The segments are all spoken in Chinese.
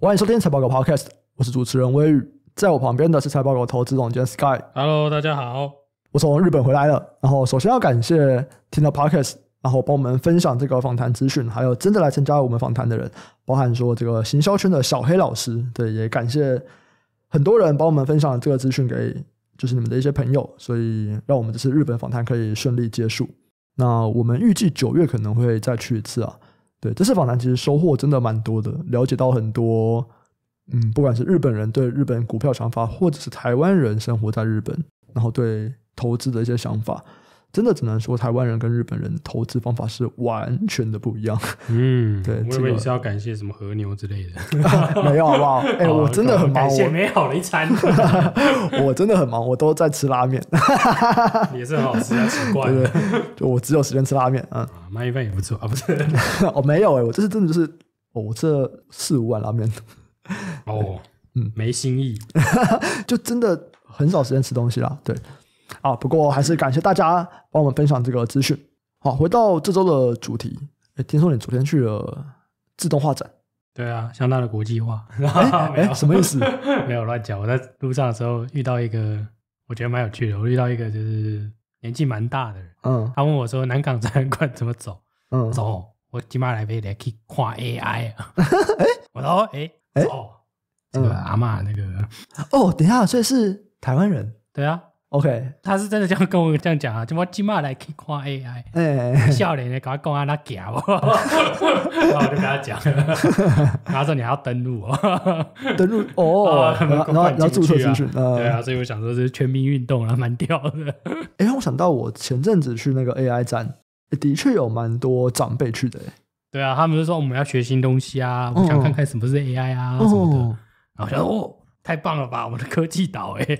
欢迎收听财报狗 Podcast，我是主持人威玉，在我旁边的是财报狗投资总监 Sky。Hello，大家好，我从日本回来了。然后首先要感谢听到 Podcast，然后帮我们分享这个访谈资讯，还有真的来参加我们访谈的人，包含说这个行销圈的小黑老师，对，也感谢很多人帮我们分享这个资讯给就是你们的一些朋友，所以让我们这次日本访谈可以顺利结束。那我们预计九月可能会再去一次啊。对，这次访谈其实收获真的蛮多的，了解到很多，嗯，不管是日本人对日本股票想法，或者是台湾人生活在日本，然后对投资的一些想法。真的只能说，台湾人跟日本人投资方法是完全的不一样。嗯，对。我以为是要感谢什么和牛之类的，没有，好不好？哎，我真的很忙。感谢美好的一餐。我真的很忙，我都在吃拉面。也是很好吃啊，奇怪，对不我只有时间吃拉面。嗯，鳗鱼饭也不错啊，不是？哦，没有哎，我这是真的就是，我吃四五碗拉面。哦，嗯，没新意，就真的很少时间吃东西啦。对。啊，不过还是感谢大家帮我们分享这个资讯。好，回到这周的主题，哎，听说你昨天去了自动化展？对啊，相当的国际化。哎，什么意思？没有乱讲。我在路上的时候遇到一个，我觉得蛮有趣的。我遇到一个就是年纪蛮大的人，嗯，他问我说：“南港展览馆怎么走？”嗯，走，我今晚来陪你去跨 AI 啊。哎，我都哎哎，这个阿妈那个哦，等一下，所以是台湾人？对啊。OK，他是真的这样跟我这样讲啊，怎么今马来去看 AI？笑脸的赶快讲啊，他 然我，我就跟他讲，他说你还要登录啊，登录哦，然后要注册进去，对啊，所以我想说这全民运动啊，蛮屌的。哎，让我想到我前阵子去那个 AI 站，的确有蛮多长辈去的。对啊，他们就说我们要学新东西啊，我想看看什么是 AI 啊什么的，然后哦。太棒了吧！我们的科技岛哎，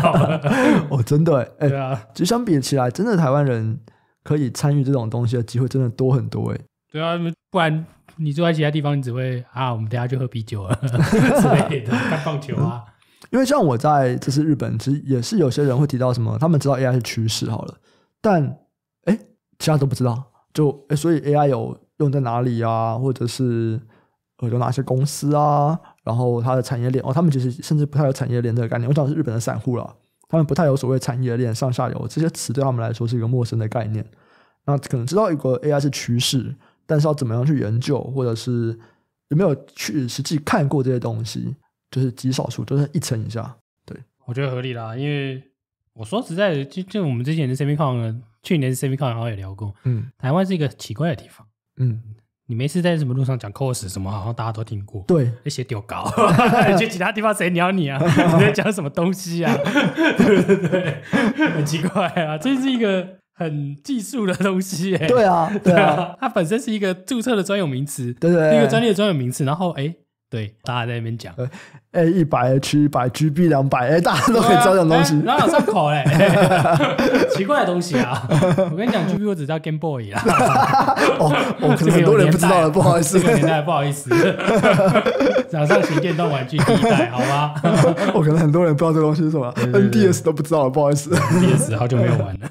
好 哦真的哎，对啊，其实相比起来，真的台湾人可以参与这种东西的机会真的多很多哎。对啊，不然你住在其他地方，你只会啊，我们等下去喝啤酒 之类的，看棒球啊。因为像我在这是日本，其实也是有些人会提到什么，他们知道 AI 是趋势好了，但哎，其他都不知道，就哎，所以 AI 有用在哪里啊？或者是呃有哪些公司啊？然后它的产业链哦，他们其实甚至不太有产业链这个概念。我的是日本的散户了，他们不太有所谓产业链上下游这些词对他们来说是一个陌生的概念。那可能知道一个 AI 是趋势，但是要怎么样去研究，或者是有没有去实际看过这些东西，就是极少数，都是一层以下。对，我觉得合理啦。因为我说实在的，就就我们之前的 Semicon，去年 Semicon 好像也聊过。嗯，台湾是一个奇怪的地方。嗯。你没事在什么路上讲 cos 什么，好像大家都听过。对，那些丢搞，去其他地方谁鸟你啊？你在讲什么东西啊？对，对很奇怪啊，这是一个很技术的东西。对啊，对啊，它本身是一个注册的专有名词，对对，一个专利的专有名词。然后，哎。对，大家在那边讲，哎，一百 H 一百 GB 两百，哎，大家都可以找点东西。然有上跑哎，奇怪的东西啊！我跟你讲，GB 我只知道 Game Boy 啊。哦，我可能很多人不知道了，不好意思。这个年代不好意思。早上玩电动玩具第一代，好吗？我 可能很多人不知道这个东西是什么，NDS 都不知道，了，不好意思。NDS 好久没有玩了。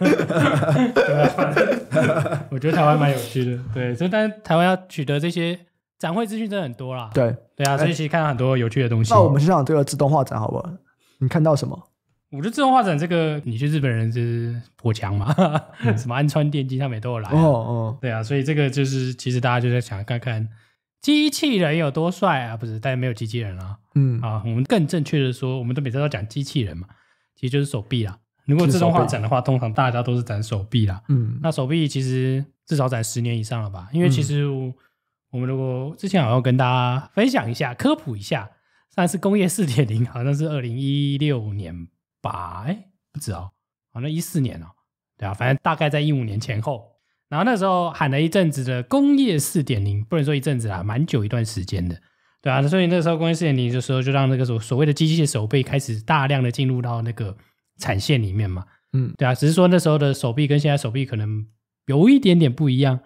我觉得台湾蛮有趣的，对，所以但台湾要取得这些。展会资讯真的很多啦，对对啊，所以其实看到很多有趣的东西。那我们欣赏这个自动化展好不好？你看到什么？我觉得自动化展这个，你去日本人是破强嘛？什么安川电机他们都有来哦哦，对啊，所以这个就是其实大家就在想看看机器人有多帅啊，不是？大家没有机器人啊，嗯啊，我们更正确的说，我们都每次都讲机器人嘛，其实就是手臂啊。如果自动化展的话，通常大家都是展手臂啦，嗯，那手臂其实至少展十年以上了吧？因为其实。我们如果之前好像跟大家分享一下、科普一下，上次工业四点零，好像是二零一六年吧？哎，不止哦，好像一四年哦，对啊，反正大概在一五年前后，然后那时候喊了一阵子的工业四点零，不能说一阵子啦，蛮久一段时间的，对啊。所以那时候工业四点零的时候，就让那个所所谓的机械手臂开始大量的进入到那个产线里面嘛，嗯，对啊。只是说那时候的手臂跟现在手臂可能有一点点不一样。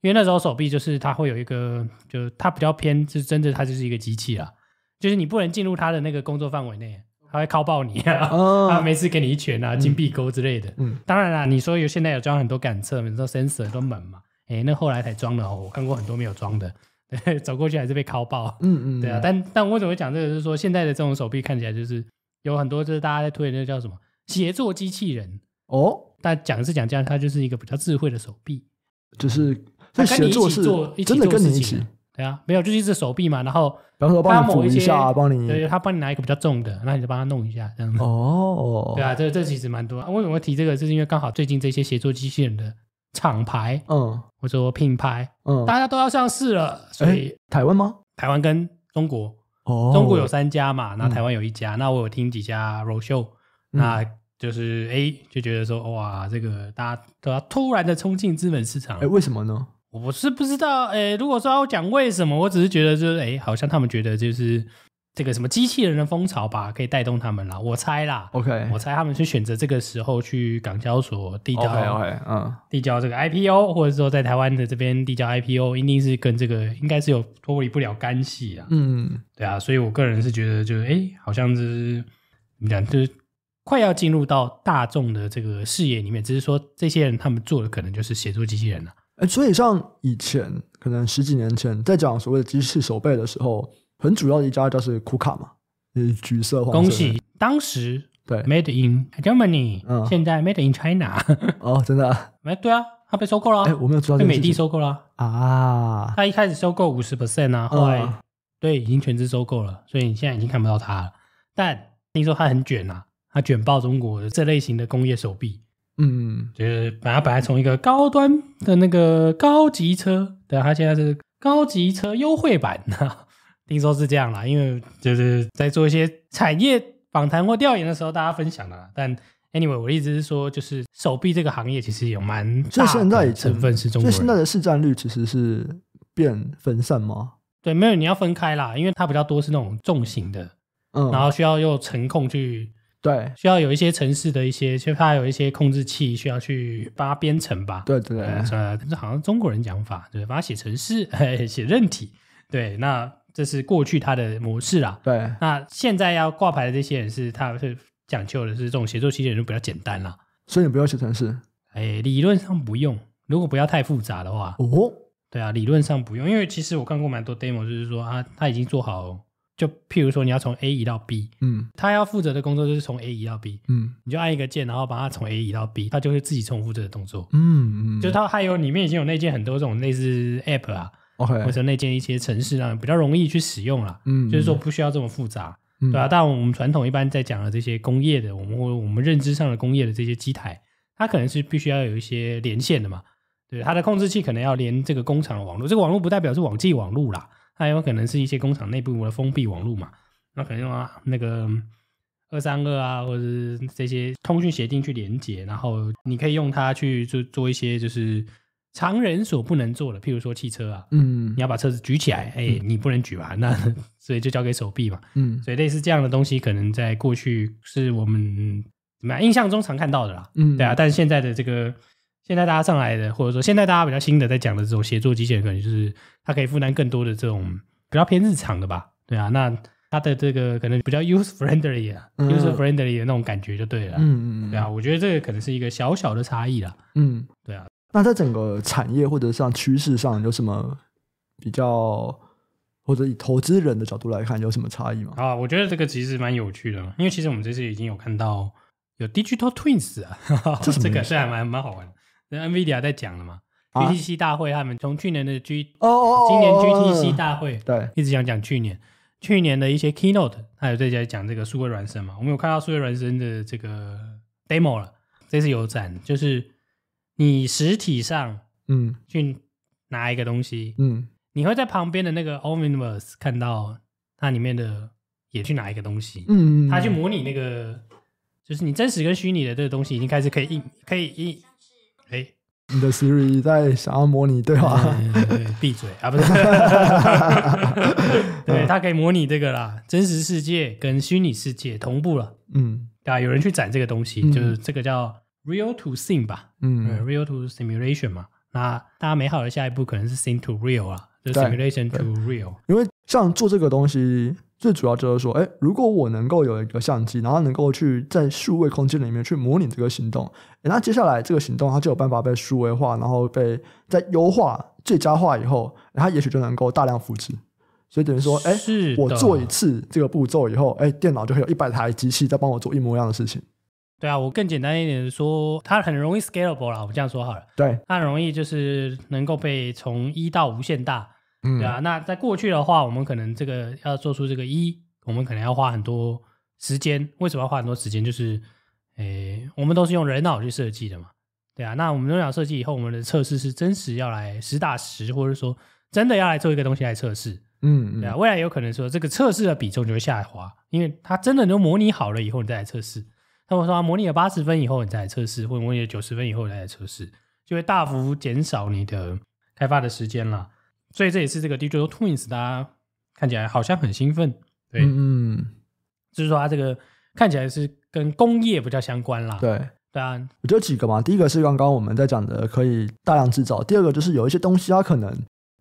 因为那时候手臂就是它会有一个，就它比较偏，就是真的它就是一个机器啊，就是你不能进入它的那个工作范围内，它会敲爆你啊，啊，每次给你一拳啊，金币钩之类的。嗯，当然了，你说有现在有装很多感测，很多 sensor 都猛嘛，哎，那后来才装哦，我看过很多没有装的，走过去还是被敲爆。嗯嗯，对啊，但但为什么会讲这个？是说现在的这种手臂看起来就是有很多，就是大家在推的那个叫什么协作机器人哦，但讲是讲这样，它就是一个比较智慧的手臂，就是。跟你一起做，真的跟您一起，对啊，没有，就是手臂嘛，然后然后他帮你一下，帮你，对，他帮你拿一个比较重的，那你就帮他弄一下，这样子。哦，对啊，这这其实蛮多。我为什么提这个，就是因为刚好最近这些协作机器人的厂牌，嗯，或者说品牌，嗯，大家都要上市了。所以台湾吗？台湾跟中国，哦，中国有三家嘛，那台湾有一家。那我有听几家 r o s h o 那就是 A 就觉得说，哇，这个大家都要突然的冲进资本市场，哎，为什么呢？我是不知道，诶，如果说要讲为什么，我只是觉得就是，诶，好像他们觉得就是这个什么机器人的风潮吧，可以带动他们了。我猜啦，OK，我猜他们是选择这个时候去港交所递交，嗯，递交这个 IPO，或者说在台湾的这边递交 IPO，一定是跟这个应该是有脱离不了干系啊。嗯，对啊，所以我个人是觉得就是，诶，好像是怎么讲，就是快要进入到大众的这个视野里面，只是说这些人他们做的可能就是写作机器人了。哎，所以像以前可能十几年前在讲所谓的机器手臂的时候，很主要的一家就是库卡嘛，是橘色色。恭喜！当时对，Made in Germany，现在 Made in China。哦，真的？哎，对啊，他被收购了。哎，我没有知道这个事被美的收购了啊！他一开始收购五十 percent 啊，后来对，已经全资收购了，所以你现在已经看不到他了。但听说他很卷啊，他卷爆中国这类型的工业手臂。嗯，就是把它本来从一个高端的那个高级车，对，它现在是高级车优惠版呢，听说是这样啦。因为就是在做一些产业访谈或调研的时候，大家分享的。但 anyway，我一直是说，就是手臂这个行业其实有蛮，就现在成分是重，就现在的市占率其实是变分散吗？对，没有，你要分开啦，因为它比较多是那种重型的，嗯，然后需要用程控去。对，需要有一些城市的一些，其实它有一些控制器需要去把它编程吧。对对对，这好像中国人讲法，对，把它写程式，写任体。对，那这是过去它的模式啦。对，那现在要挂牌的这些人是，它是讲究的是这种协作机器就比较简单了。所以你不要写程式？哎，理论上不用，如果不要太复杂的话。哦。对啊，理论上不用，因为其实我看过蛮多 demo，就是说啊，他已经做好。就譬如说，你要从 A 移到 B，嗯，他要负责的工作就是从 A 移到 B，嗯，你就按一个键，然后把它从 A 移到 B，它就会自己重复这个动作，嗯嗯。就它还有里面已经有内建很多这种类似 app 啊，OK，或者内建一些城市啊，比较容易去使用了，嗯，就是说不需要这么复杂，对啊，但我们传统一般在讲的这些工业的，我们或我们认知上的工业的这些机台，它可能是必须要有一些连线的嘛，对，它的控制器可能要连这个工厂的网络，这网络不代表是网际网络啦。它有可能是一些工厂内部的封闭网络嘛？那可能用啊，那个二三二啊，或者是这些通讯协定去连接，然后你可以用它去做做一些就是常人所不能做的，譬如说汽车啊，嗯，你要把车子举起来，哎，你不能举吧？那所以就交给手臂嘛，嗯，所以类似这样的东西，可能在过去是我们怎么样印象中常看到的啦，嗯，对啊，但是现在的这个。现在大家上来的，或者说现在大家比较新的，在讲的这种协作机器人，可能就是它可以负担更多的这种比较偏日常的吧，对啊，那它的这个可能比较 u s e friendly，u s e friendly 的那种感觉就对了，嗯嗯嗯，对啊，我觉得这个可能是一个小小的差异了，嗯，对啊，那在整个产业或者上趋势上有什么比较，或者以投资人的角度来看有什么差异吗？啊，我觉得这个其实蛮有趣的，因为其实我们这次已经有看到有 digital twins，啊，这 这个是还蛮蛮好玩的。那 NVIDIA 在讲了嘛？GTC 大会，他们从去年的 G，哦哦哦，今年 GTC 大会，对，一直讲讲去年，去年的一些 Keynote，他有在讲这个数位孪生嘛？我们有看到数位孪生的这个 Demo 了，这次有展，就是你实体上，嗯，去拿一个东西，嗯，你会在旁边的那个 Omniverse 看到它里面的，也去拿一个东西，嗯，它去模拟那个，就是你真实跟虚拟的这个东西已经开始可以一可以一。你的 Siri 在想要模拟对话，闭嘴啊！不是，对，它可以模拟这个啦。真实世界跟虚拟世界同步了，嗯，对，有人去展这个东西，就是这个叫 Real to Sim 吧，嗯，Real to Simulation 嘛。那大家美好的下一步可能是 Sim to Real 啊，就是 Simulation to Real。因为像做这个东西。最主要就是说，哎，如果我能够有一个相机，然后能够去在数位空间里面去模拟这个行动，那接下来这个行动它就有办法被数位化，然后被再优化、最佳化以后，它也许就能够大量复制。所以等于说，哎，我做一次这个步骤以后，哎，电脑就会有一百台机器在帮我做一模一样的事情。对啊，我更简单一点说，它很容易 scalable 啦，我这样说好了。对，它很容易就是能够被从一到无限大。嗯，对啊，那在过去的话，我们可能这个要做出这个一，我们可能要花很多时间。为什么要花很多时间？就是，诶，我们都是用人脑去设计的嘛，对啊。那我们人脑设计以后，我们的测试是真实要来实打实，或者说真的要来做一个东西来测试。嗯，对啊。未来有可能说这个测试的比重就会下滑，因为它真的都模拟好了以后你再来测试。他们说模拟了八十分以后你再来测试，或者模拟了九十分以后再来测试，就会大幅减少你的开发的时间了。所以这也是这个 d i g i Twins，a l t 大家看起来好像很兴奋，对，嗯，就是说它这个看起来是跟工业比较相关啦，对，当然，我觉得几个嘛，第一个是刚刚我们在讲的可以大量制造，第二个就是有一些东西它可能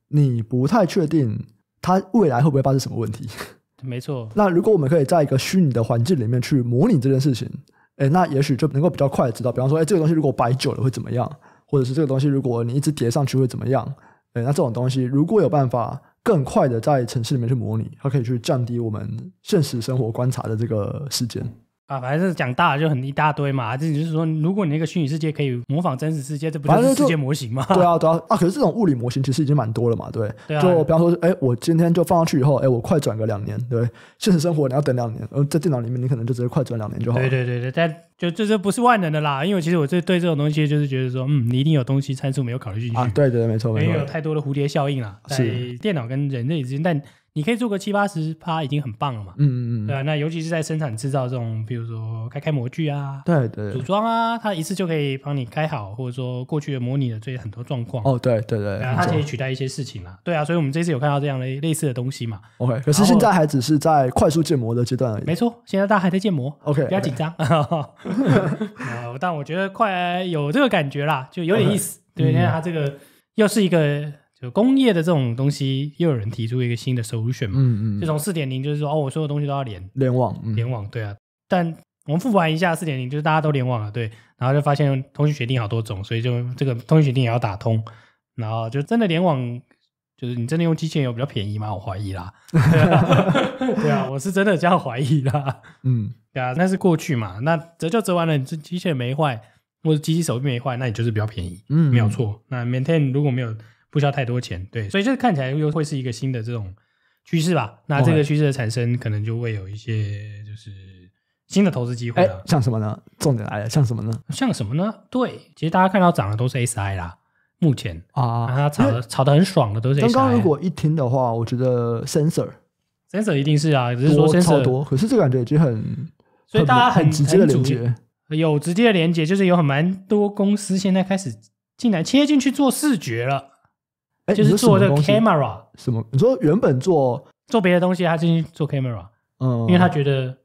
你不太确定它未来会不会发生什么问题，没错。那如果我们可以在一个虚拟的环境里面去模拟这件事情，哎，那也许就能够比较快的知道，比方说，哎，这个东西如果摆久了会怎么样，或者是这个东西如果你一直叠上去会怎么样。那这种东西，如果有办法更快的在城市里面去模拟，它可以去降低我们现实生活观察的这个时间。啊，反正就是讲大就很一大堆嘛，这就是说，如果你那个虚拟世界可以模仿真实世界，这不就是世界模型吗？对啊，对啊，啊，可是这种物理模型其实已经蛮多了嘛，对，就比方说，哎，我今天就放上去以后，哎，我快转个两年，对，现实生活你要等两年，而在电脑里面你可能就直接快转两年就好了。对对对对，但就这这不是万能的啦，因为其实我就对这种东西就是觉得说，嗯，你一定有东西参数没有考虑进去啊，对对没错没错，有太多的蝴蝶效应啦，在电脑跟人类之间，但。你可以做个七八十趴已经很棒了嘛？嗯嗯嗯，对啊。那尤其是在生产制造这种，比如说开开模具啊，对对，组装啊，它一次就可以帮你开好，或者说过去的模拟的这些很多状况。哦，对对对，它可以取代一些事情啦。对啊，所以我们这次有看到这样的类似的东西嘛？OK。可是现在还只是在快速建模的阶段而已。没错，现在大家还在建模。OK，不要紧张。啊，但我觉得快有这个感觉啦，就有点意思。对，你看它这个又是一个。就工业的这种东西，又有人提出一个新的 solution 嘛，嗯嗯，就从四点零就是说，哦，我所有东西都要连联网，联网，对啊。但我们复盘一下四点零，就是大家都联网了，对，然后就发现通讯协定好多种，所以就这个通讯协定也要打通，然后就真的联网，就是你真的用机人有比较便宜吗？我怀疑啦，对啊，我是真的这样怀疑啦，嗯，对啊，那是过去嘛，那折就折完了，你这机人没坏，或者机器手臂没坏，那你就是比较便宜，嗯，没有错。那 maintain 如果没有不需要太多钱，对，所以就是看起来又会是一个新的这种趋势吧？那这个趋势的产生，可能就会有一些就是新的投资机会了。像什么呢？重点来了，像什么呢？像什么呢？对，其实大家看到涨的都是 SI 啦，目前啊，它炒的炒的很爽的都是刚刚。如果一听的话，我觉得 Sensor Sensor 一定是啊，只是说 Sensor 多，可是这个感觉已经很，所以大家很直接的连接有直接的连接，就是有很蛮多公司现在开始进来切进去做视觉了。就是做这 camera 什么？你说原本做做别的东西，他进去做 camera，嗯，因为他觉得，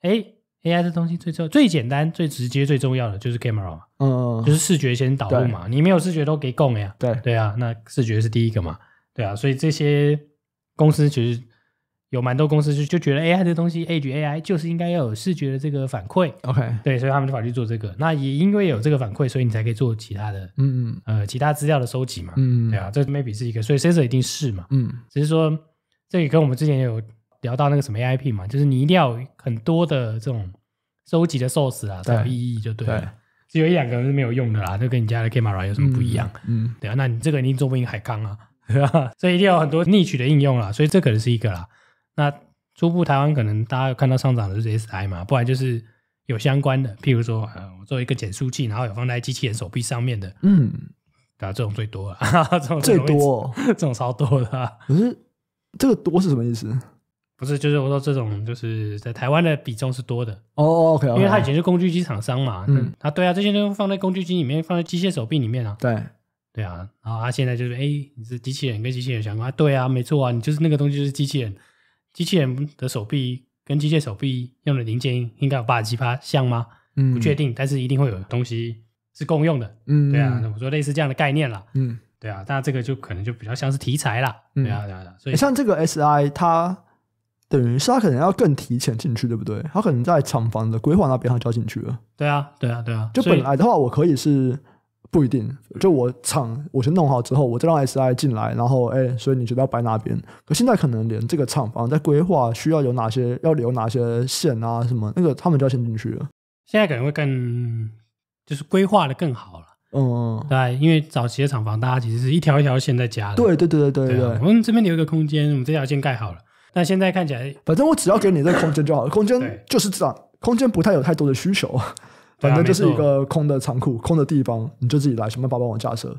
哎，AI 这东西最重、最简单、最直接、最重要的就是 camera 嘛，嗯，就是视觉先导入嘛，你没有视觉都给供呀，对对啊，那视觉是第一个嘛，对啊，所以这些公司其实。有蛮多公司就就觉得 AI 这东西 Edge AI 就是应该要有视觉的这个反馈，OK，对，所以他们就跑去做这个。那也因为有这个反馈，所以你才可以做其他的，嗯嗯，呃，其他资料的收集嘛，嗯，对啊，这 maybe 是一个，所以 s e a r c r 一定是嘛，嗯，只是说这也跟我们之前有聊到那个什么 IP 嘛，就是你一定要很多的这种收集的 source 啊才有意义，就对了，只有一两个是没有用的啦，就跟你家的 camera 有什么不一样，嗯，对啊，那你这个你一定做不赢海康啊，对吧？以一定有很多逆取的应用啦，所以这可能是一个啦。那初步台湾可能大家有看到上涨的就是 S I 嘛，不然就是有相关的，譬如说呃，我做一个减速器，然后有放在机器人手臂上面的，嗯，啊，这种最多了，哈哈，这种最多，这种超多的。可是这个多是什么意思？不是，就是我说这种就是在台湾的比重是多的哦，OK，因为它以前是工具机厂商嘛，嗯啊，对啊，这些都放在工具机里面，放在机械手臂里面啊，对，对啊，然后他现在就是哎，你是机器人跟机器人相关，对啊，没错啊，你就是那个东西就是机器人。机器人的手臂跟机械手臂用的零件应该有八七八像吗？嗯，不确定，但是一定会有东西是共用的。嗯，对啊，我说类似这样的概念啦。嗯，对啊，那这个就可能就比较像是题材啦。对啊，对啊，所以像这个 S I，它等于是它可能要更提前进去，对不对？它可能在厂房的规划那边它就进去了。对啊，对啊，对啊，就本来的话我可以是。不一定，就我厂我先弄好之后，我再让 SI 进来，然后哎，所以你觉得要摆哪边？可现在可能连这个厂房在规划，需要有哪些要留哪些线啊什么？那个他们就要先进去了。现在可能会更就是规划的更好了。嗯，对，因为早期的厂房大家其实是一条一条线在加的。对对对对对对。我们这边留一个空间，我们这条线盖好了。但现在看起来，反正我只要给你这个空间就好了。空间就是这样，空间不太有太多的需求。反正就是一个空的仓库，空的地方你就自己来，想办法帮我架设。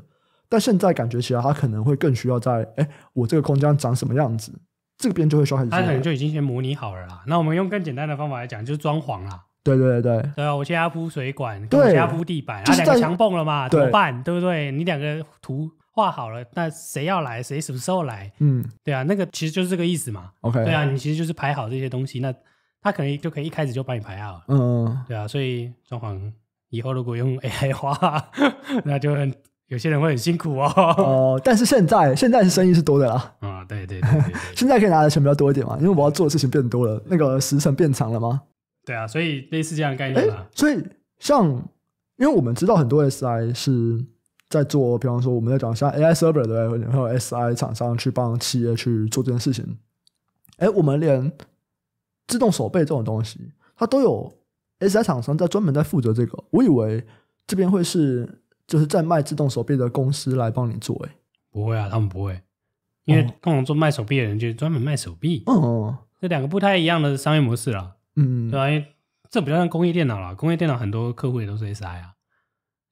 但现在感觉起来，他可能会更需要在哎，我这个空间长什么样子，这边就会说，他可能就已经先模拟好了啦。那我们用更简单的方法来讲，就是装潢啦。对对对对。对啊，我先要铺水管，对，先要铺地板，啊，两个墙蹦了嘛，怎么办？对不对？你两个图画好了，那谁要来？谁什么时候来？嗯，对啊，那个其实就是这个意思嘛。OK。对啊，你其实就是排好这些东西，那。他可能就可以一开始就帮你排好。嗯，对啊，所以装潢以后如果用 AI 的话，那就很有些人会很辛苦哦。哦，但是现在现在是生意是多的啦，啊，对对对，现在可以拿的钱比较多一点嘛，因为我要做的事情变多了，那个时程变长了吗？对啊，所以类似这样的概念嘛。所以像因为我们知道很多 SI 是在做，比方说我们在讲像 AI server 对，然后 SI 厂商去帮企业去做这件事情，哎，我们连。自动手背这种东西，它都有 S I 厂商在专门在负责这个。我以为这边会是就是在卖自动手臂的公司来帮你做，哎，不会啊，他们不会，因为通常做卖手臂的人就专门卖手臂。嗯，这两个不太一样的商业模式了。嗯，对啊，因为这比较像工业电脑了。工业电脑很多客户也都是 S I 啊，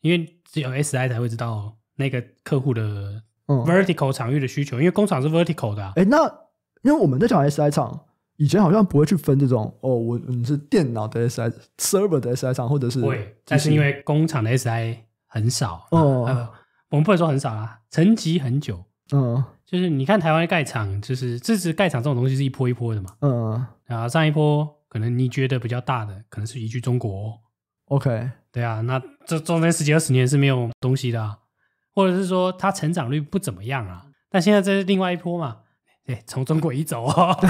因为只有 S I 才会知道那个客户的 vertical 场域的需求，因为工厂是 vertical 的。哎，那因为我们在讲 S I 厂。以前好像不会去分这种哦，我你是电脑的 SI，server 的 SI 厂，或者是会，但是因为工厂的 SI 很少，嗯，我们不能说很少啦，层级很久，嗯，就是你看台湾盖厂，就是支持盖厂这种东西是一波一波的嘛，嗯，啊上一波可能你觉得比较大的可能是移居中国，OK，对啊，那这中间十几二十年是没有东西的，或者是说它成长率不怎么样啊，但现在这是另外一波嘛。哎，从中国移走，哦，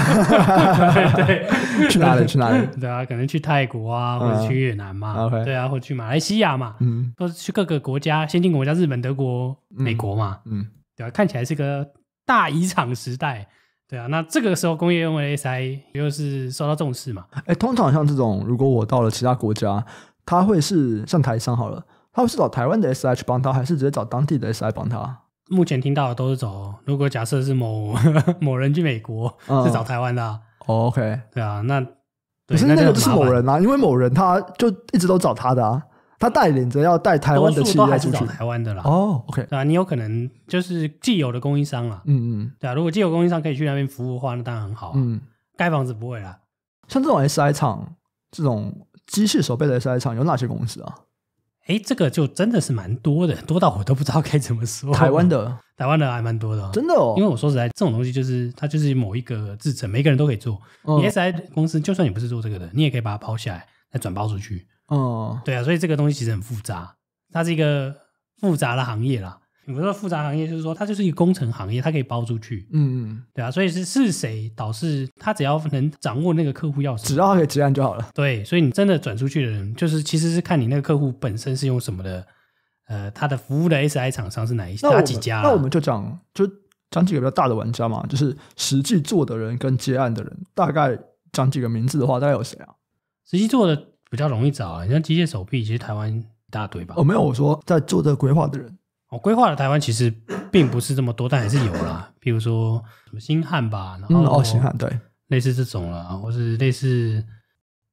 对去哪里？去哪里？对啊，可能去泰国啊，或者去越南嘛。对啊，或者去马来西亚嘛。嗯，都是去各个国家，先进国家，日本、德国、美国嘛。嗯，对啊，看起来是个大移厂时代。对啊，那这个时候工业用的 SI 又是受到重视嘛？哎，通常像这种，如果我到了其他国家，他会是像台商好了，他会找台湾的 s 去帮他，还是直接找当地的 SI 帮他？目前听到的都是走。如果假设是某 某人去美国是找台湾的，OK，对啊，那可是那个是某人啊，因为某人他就一直都找他的啊，他带领着要带台湾的企业出去。哦，OK，对啊，你有可能就是既有的供应商啊，嗯嗯，对啊，如果既有供应商可以去那边服务的话，那当然很好。嗯，盖房子不会啦。像这种 S I 厂，这种机械手背的 S I 厂有哪些公司啊？哎，这个就真的是蛮多的，多到我都不知道该怎么说。台湾的，台湾的还蛮多的，真的。哦。因为我说实在，这种东西就是它就是某一个制成，每个人都可以做。ESI 公司就算你不是做这个的，你也可以把它抛下来再转包出去。哦，对啊，所以这个东西其实很复杂，它是一个复杂的行业啦。你们说复杂行业，就是说它就是一个工程行业，它可以包出去。嗯嗯，对啊，所以是是谁导致他只要能掌握那个客户要什么，只要以结案就好了。对，所以你真的转出去的人，就是其实是看你那个客户本身是用什么的，呃，他的服务的 SI 厂商是哪一些哪几家？那我们就讲就讲几个比较大的玩家嘛，就是实际做的人跟接案的人，大概讲几个名字的话，大概有谁啊？实际做的比较容易找啊，你像机械手臂，其实台湾一大堆吧。哦，没有，我说在做这个规划的人。我规划的台湾其实并不是这么多，但还是有啦。比如说什么新汉吧，然后哦，新汉对，类似这种了，或是类似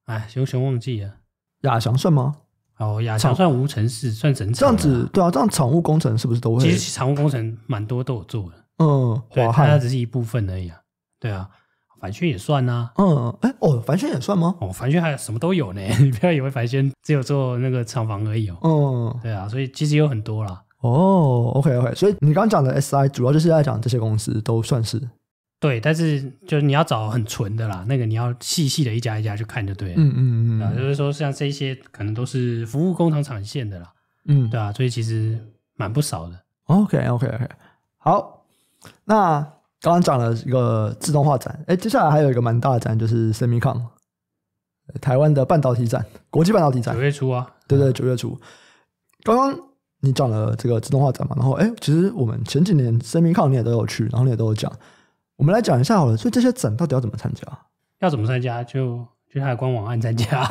哎，熊熊忘记啊。亚翔算吗？哦，亚翔算无城市算整体这样子对啊，这样厂务工程是不是都会？其实厂务工程蛮多都有做的。嗯，对，它只是一部分而已啊。对啊，凡轩也算呐。嗯，哎，哦，凡轩也算吗？哦，凡轩还有什么都有呢？你不要以为凡轩只有做那个厂房而已哦。嗯，对啊，所以其实有很多啦。哦，OK，OK，所以你刚刚讲的 SI 主要就是在讲这些公司都算是对，但是就是你要找很纯的啦，那个你要细细的一家一家去看就对，嗯嗯嗯，啊，就是说像这些可能都是服务工厂产线的啦，嗯，对吧？所以其实蛮不少的。OK，OK，OK，好，那刚刚讲了一个自动化展，哎，接下来还有一个蛮大的展就是 Semicon，台湾的半导体展，国际半导体展九月初啊，对对，九月初刚刚。你讲了这个自动化展嘛，然后哎，其实我们前几年生命抗你也都有去，然后你也都有讲。我们来讲一下好了，所以这些展到底要怎么参加？要怎么参加？就去他的官网按参加，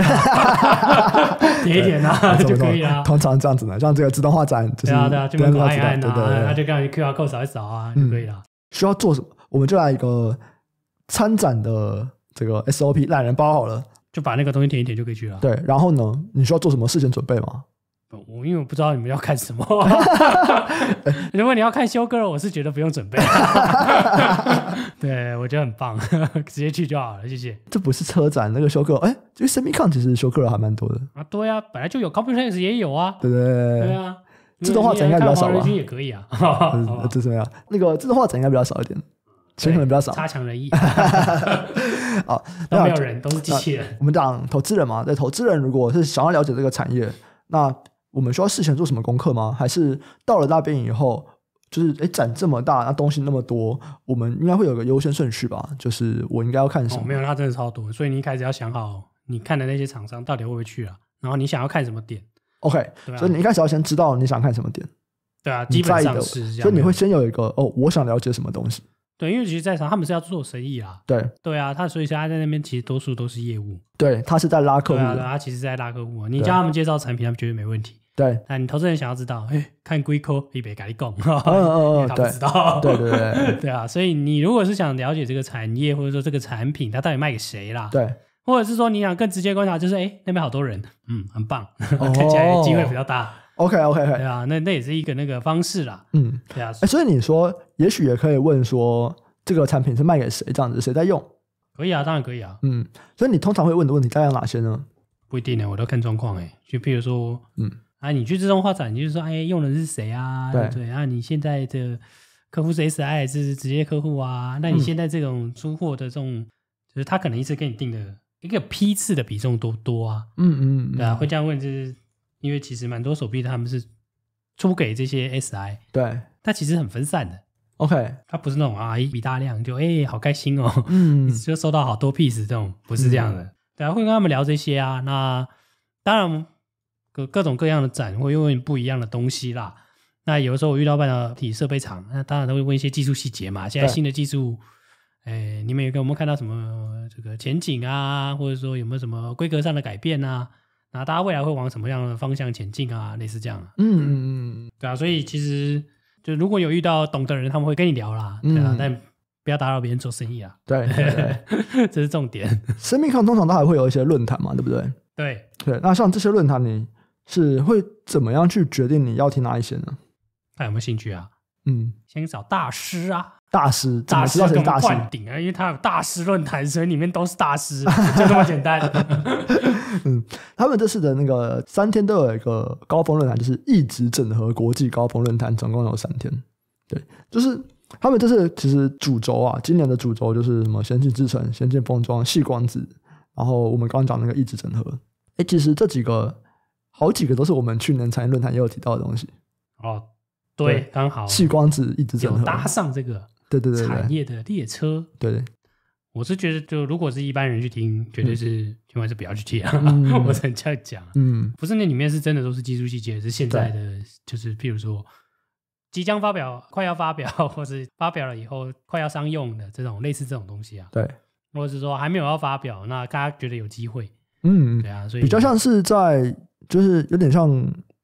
点一点呢就可以了。通常这样子呢，像这个自动化展，对啊对啊，就按一 I N 啊，他就干 Q R code 扫一扫啊就可以了。需要做什么？我们就来一个参展的这个 S O P 懒人包好了，就把那个东西填一填就可以去了。对，然后呢，你需要做什么事先准备吗？我因为我不知道你们要看什么，如果你要看修克尔，我是觉得不用准备。对，我觉得很棒，直接去就好了，谢谢。这不是车展那个修克尔，哎，这个 Semicon 其实修克尔还蛮多的啊。对啊，本来就有 c o m p u t e r 也有啊。对对对啊，自动化展应该比较少吧？也可以啊，怎么样？那个自动化展应该比较少一点，钱可能比较少，差强人意啊。都没有人，都是机器人。我们讲投资人嘛，在投资人如果是想要了解这个产业，那。我们需要事前做什么功课吗？还是到了那边以后，就是哎，展这么大，那东西那么多，我们应该会有个优先顺序吧？就是我应该要看什么？没有，那真的超多，所以你一开始要想好，你看的那些厂商到底会不会去啊？然后你想要看什么点？OK，所以你一开始要先知道你想看什么点。对啊，基本上是这样，所以你会先有一个哦，我想了解什么东西？对，因为其实，在场他们是要做生意啊。对，对啊，他所以现在在那边其实多数都是业务，对他是在拉客户啊，他其实在拉客户，你叫他们介绍产品，他们绝对没问题。对，那你投资人想要知道，哎，看龟科比别咖喱贡，哦哦哦，他 不知道，对对对 对啊，所以你如果是想了解这个产业或者说这个产品，它到底卖给谁啦？对，或者是说你想更直接观察，就是哎，那边好多人，嗯，很棒，看起来机会比较大。OK OK，对啊，那那也是一个那个方式啦，嗯，对啊，所以你说也许也可以问说，这个产品是卖给谁这样子，谁在用？可以啊，当然可以啊，嗯，所以你通常会问的问题大概哪些呢？不一定呢，我都看状况，哎，就譬如说，嗯。啊，你去自动化展，你就说，哎，用的是谁啊？对对。啊，你现在的客户是 SI 还是直接客户啊？那你现在这种出货的这种，就是他可能一次给你定的一个批次的比重多多啊。嗯嗯。对啊，会这样问，就是因为其实蛮多手臂他们是出给这些 SI，对，他其实很分散的。OK，他不是那种啊一笔大量就哎好开心哦，嗯，就收到好多 piece 这种不是这样的。对啊，会跟他们聊这些啊。那当然。各各种各样的展会，因为不一样的东西啦。那有的时候我遇到半导体设备厂，那当然都会问一些技术细节嘛。现在新的技术，哎，你们有给我们看到什么这个前景啊？或者说有没有什么规格上的改变啊？那大家未来会往什么样的方向前进啊？类似这样。嗯嗯嗯，对啊。所以其实就如果有遇到懂的人，他们会跟你聊啦。对啊，但不要打扰别人做生意啊。对，这是重点。生命 m 通常都还会有一些论坛嘛，对不对？对对。那像这些论坛呢？是会怎么样去决定你要听哪一些呢？他有没有兴趣啊？嗯，先找大师啊，大师，大师大师顶啊，因为他有大师论坛，所以里面都是大师，就这么简单。嗯，他们这次的那个三天都有一个高峰论坛，就是一直整合国际高峰论坛，总共有三天。对，就是他们这次其实主轴啊，今年的主轴就是什么先进制程、先进封装、细光子，然后我们刚刚讲那个一直整合。哎，其实这几个。好几个都是我们去年产业论坛也有提到的东西哦，对，刚好。细光子一直有搭上这个，对对对，产业的列车。对，我是觉得，就如果是一般人去听，绝对是千万是不要去听啊！我这样讲，嗯，不是那里面是真的都是技术细节，是现在的，就是譬如说即将发表、快要发表，或是发表了以后快要商用的这种类似这种东西啊。对，或者是说还没有要发表，那大家觉得有机会。嗯，对啊，所以比较像是在，就是有点像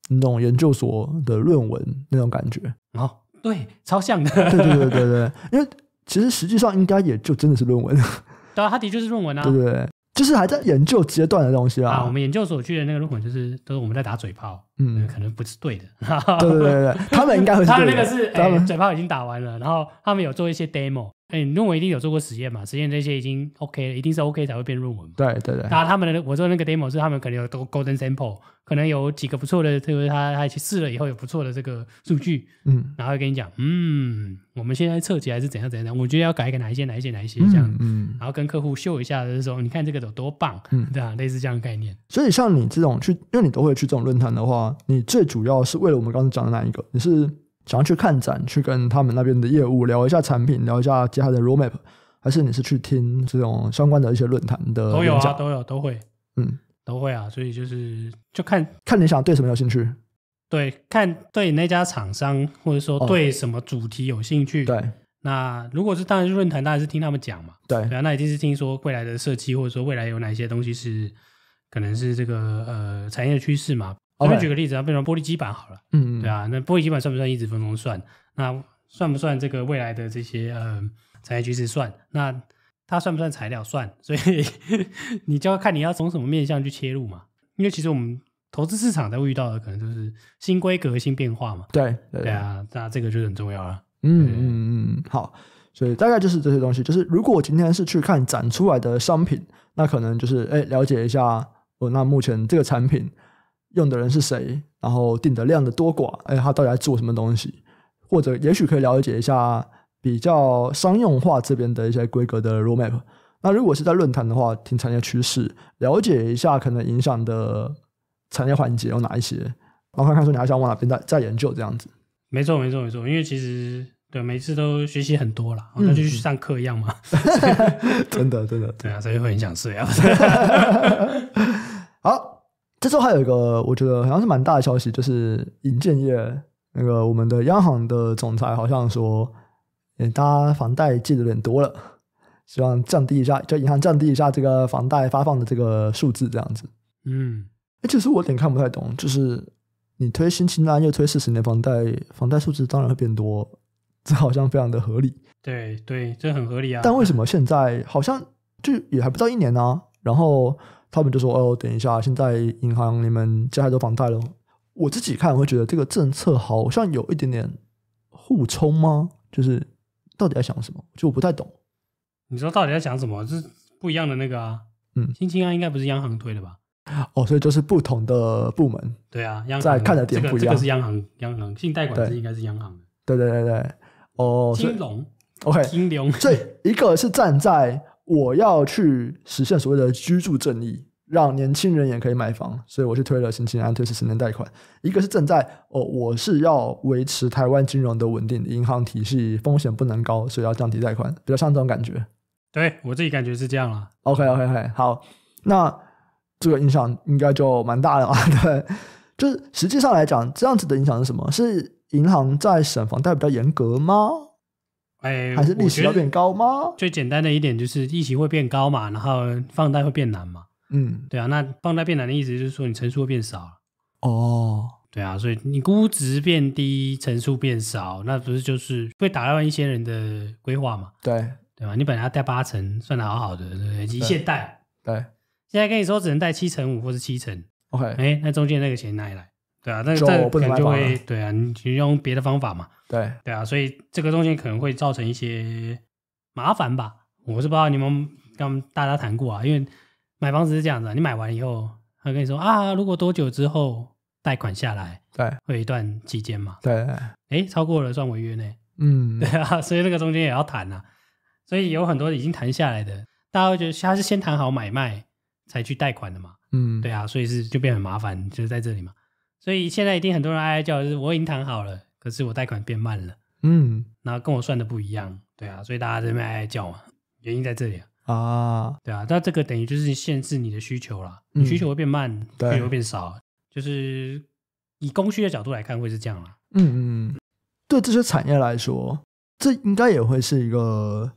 那种研究所的论文那种感觉啊，对，超像的，对对对对对，因为其实实际上应该也就真的是论文，对，它的确是论文啊，对对，就是还在研究阶段的东西啊，我们研究所去的那个论文就是都是我们在打嘴炮。嗯，可能不是对的。对对对对，他们应该很。他们那个是，哎，嘴炮已经打完了，然后他们有做一些 demo。哎，论文一定有做过实验嘛？实验这些已经 OK 了，一定是 OK 才会变论文。对对对。然后他们的，我做那个 demo 是他们可能有 golden sample，可能有几个不错的，就是他他去试了以后有不错的这个数据。嗯。然后跟你讲，嗯，我们现在测起来是怎样怎样，我觉得要改一个哪一些哪一些哪一些这样。嗯。然后跟客户秀一下，就是说，你看这个有多棒。嗯。对啊，类似这样的概念。所以像你这种去，因为你都会去这种论坛的话。你最主要是为了我们刚才讲的那一个？你是想要去看展，去跟他们那边的业务聊一下产品，聊一下其他的 roadmap，还是你是去听这种相关的一些论坛的？都有啊，都有，都会，嗯，都会啊。所以就是就看看你想对什么有兴趣，对，看对那家厂商，或者说对什么主题有兴趣。对，那如果是当然是论坛，当然是听他们讲嘛。对，对，那一定是听说未来的设计，或者说未来有哪些东西是可能是这个呃产业趋势嘛。我们举个例子啊，比如说玻璃基板好了，嗯嗯，对啊，那玻璃基板算不算一直分封算？那算不算这个未来的这些呃产业趋势算？那它算不算材料？算，所以 你就要看你要从什么面向去切入嘛。因为其实我们投资市场在遇到的可能就是新规格、新变化嘛。对对啊，那这个就很重要了。嗯嗯嗯，好，所以大概就是这些东西。就是如果今天是去看展出来的商品，那可能就是哎了解一下哦，那目前这个产品。用的人是谁，然后订的量的多寡，哎，他到底在做什么东西？或者也许可以了解一下比较商用化这边的一些规格的 roadmap。那如果是在论坛的话，听产业趋势，了解一下可能影响的产业环节有哪一些，然后看看说你还想往哪边再再研究这样子。没错，没错，没错。因为其实对每次都学习很多了，那就去上课一样嘛。真的，真的，对啊，所以会很想睡啊。好。这周候还有一个，我觉得好像是蛮大的消息，就是银建业那个我们的央行的总裁好像说，嗯，大家房贷借的有点多了，希望降低一下，叫银行降低一下这个房贷发放的这个数字，这样子。嗯，哎，其实我有点不太懂，就是你推新清单又推四十年房贷，房贷数字当然会变多，这好像非常的合理。对对，这很合理啊。但为什么现在好像就也还不到一年呢？然后。他们就说：“哦，等一下，现在银行你们接太多都房贷了。”我自己看，会觉得这个政策好像有一点点互冲吗？就是到底在想什么？就我不太懂。你说到底在想什么？是不一样的那个啊。嗯，新金安应该不是央行推的吧？哦，所以就是不同的部门。对啊，央行在看的点不一这个是央行，央行信贷管制应该是央行的。对对对对，哦，金融，OK，金融，以一个是站在。我要去实现所谓的居住正义，让年轻人也可以买房，所以我去推了新西安退是十年贷款，一个是正在哦，我是要维持台湾金融的稳定，银行体系风险不能高，所以要降低贷款，比较像这种感觉。对我自己感觉是这样了。OK OK OK，好，那这个影响应该就蛮大的啊。对，就是实际上来讲，这样子的影响是什么？是银行在审房贷比较严格吗？哎，还是利息有点高吗？最简单的一点就是利息会变高嘛，然后放贷会变难嘛。嗯，对啊，那放贷变难的意思就是说你成数会变少了。哦，对啊，所以你估值变低，成数变少，那不是就是会打乱一些人的规划嘛？对，对吧？你本来要贷八成，算的好好的，对不对？一线贷，对，现在跟你说只能贷七成五或者七成。OK，哎，那中间那个钱哪里来？对啊，那这可能就会对啊，你用别的方法嘛？对对啊，所以这个东西可能会造成一些麻烦吧？我是不知道你们跟大家谈过啊，因为买房子是这样子，你买完以后，他跟你说啊，如果多久之后贷款下来，对，会有一段期间嘛，对，哎，超过了算违约呢？嗯，对啊，所以那个中间也要谈啊，所以有很多已经谈下来的，大家会觉得他是先谈好买卖才去贷款的嘛？嗯，对啊，所以是就变很麻烦，就是在这里嘛。所以现在一定很多人哀哀叫，就是我已经谈好了，可是我贷款变慢了，嗯，然后跟我算的不一样，对啊，所以大家这边哀哀叫嘛，原因在这里啊，对啊，那这个等于就是限制你的需求了，你需求会变慢，对，会变少，就是以供需的角度来看，会是这样啦。嗯嗯，对这些产业来说，这应该也会是一个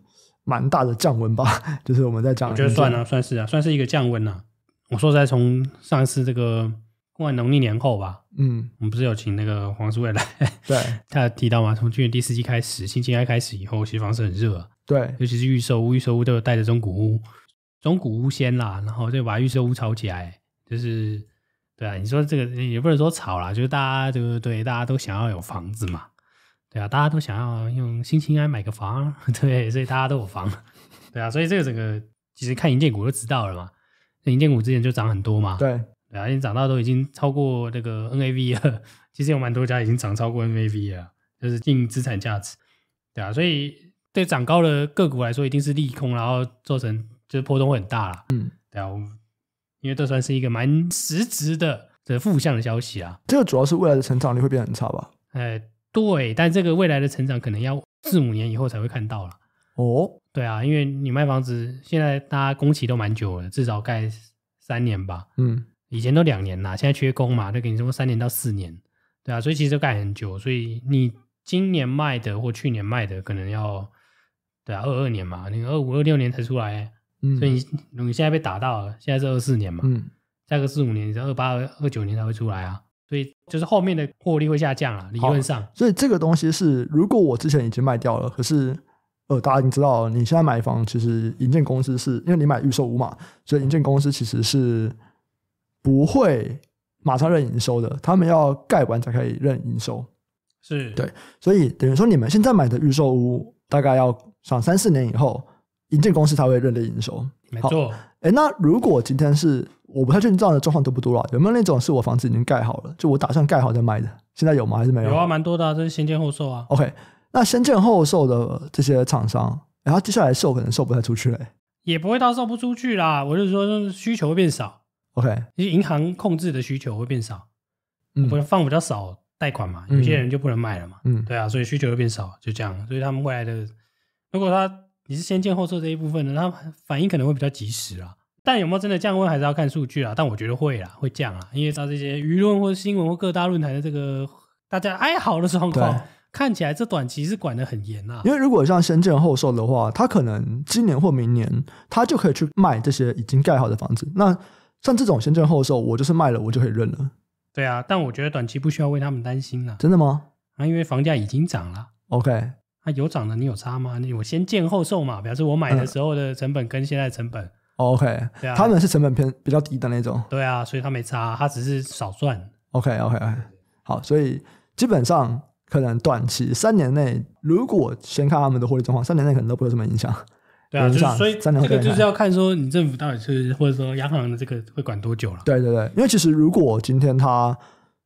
蛮大的降温吧，就是我们在讲，我觉得算了，算是啊，算是一个降温啊，我说再从上一次这个。过完农历年后吧，嗯，我们不是有请那个黄叔来，对，他提到嘛，从去年第四季开始，新青年开始以后，其实房子很热，对，尤其是预售屋，预售屋都有带着中古屋，中古屋先啦，然后就把预售屋炒起来，就是，对啊，你说这个也不能说炒啦，就是大家就是对，大家都想要有房子嘛，对啊，大家都想要用新青安买个房，对，所以大家都有房，对啊，所以这个整个其实看银建股就知道了嘛，银建股之前就涨很多嘛，对。对啊，已经涨到都已经超过那个 NAV 了。其实有蛮多家已经涨超过 NAV 啊，就是净资产价值。对啊，所以对涨高的个股来说，一定是利空，然后做成就是波动很大了。嗯，对啊，因为这算是一个蛮实质的，这负向的消息啊。这个主要是未来的成长率会变很差吧？哎，对，但这个未来的成长可能要四五年以后才会看到了。哦，对啊，因为你卖房子，现在大家工期都蛮久了，至少盖三年吧。嗯。以前都两年啦，现在缺工嘛，就给你说三年到四年，对啊，所以其实干很久，所以你今年卖的或去年卖的，可能要对啊，二二年嘛，你二五、二六年才出来，所以你你现在被打到了，现在是二四年嘛，下个四五年是二八、二九年才会出来啊，所以就是后面的获利会下降啊，理论上。所以这个东西是，如果我之前已经卖掉了，可是呃，大家已经知道，你现在买房其实营建公司是因为你买预售屋嘛，所以营建公司其实是。不会马上认营收的，他们要盖完才可以认营收。是对，所以等于说你们现在买的预售屋，大概要上三四年以后，银建公司才会认的营收。没错。哎，那如果今天是我不太确定这样的状况多不多啦？有没有那种是我房子已经盖好了，就我打算盖好再卖的？现在有吗？还是没有？有啊，蛮多的，这是先建后售啊。OK，那先建后售的这些厂商，然后接下来售可能售不太出去嘞？也不会到售不出去啦，我是说需求会变少。OK，因为银行控制的需求会变少，嗯，不放比较少贷款嘛，有些人就不能卖了嘛，嗯，对啊，所以需求会变少，就这样，所以他们未来的，如果他你是先建后售这一部分的，他反应可能会比较及时啊，但有没有真的降温，还是要看数据啊。但我觉得会啦，会降啊，因为照这些舆论或者新闻或各大论坛的这个大家哀嚎的状况，看起来这短期是管的很严啊。因为如果像深圳后售的话，他可能今年或明年他就可以去卖这些已经盖好的房子，那。像这种先正后售，我就是卖了，我就可以认了。对啊，但我觉得短期不需要为他们担心了。真的吗？啊，因为房价已经涨了。OK，那有涨的你有差吗？你我先见后售嘛，表示我买的时候的成本跟现在成本。OK，对啊，他们是成本偏比较低的那种。对啊，所以他没差，他只是少赚。OK OK 好，所以基本上可能短期三年内，如果先看他们的获利状况，三年内可能都不会有什么影响。对啊，就是所以这个就是要看说你政府到底是或者说央行的这个会管多久了。对对对，因为其实如果今天他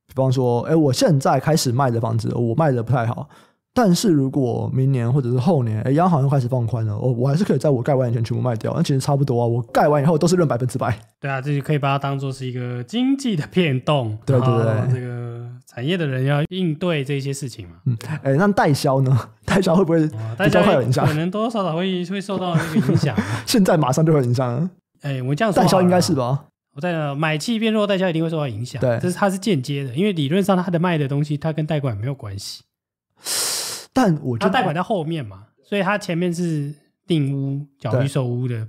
比方说，哎，我现在开始卖的房子，我卖的不太好，但是如果明年或者是后年，哎，央行又开始放宽了，我我还是可以在我盖完以前全部卖掉，那其实差不多啊，我盖完以后都是认百分之百。对啊，这就可以把它当做是一个经济的变动。对对对，这个。产业的人要应对这些事情嘛？嗯，哎，那代销呢？代销会不会？代销会有影响？可能多多少少会会受到那个影响。现在马上就会影响。哎，我这样说，代销应该是吧？我在买气变弱，代销一定会受到影响。对，这是它是间接的，因为理论上它的卖的东西，它跟代管没有关系。但我觉得代管在后面嘛，所以它前面是定屋、缴预售屋的。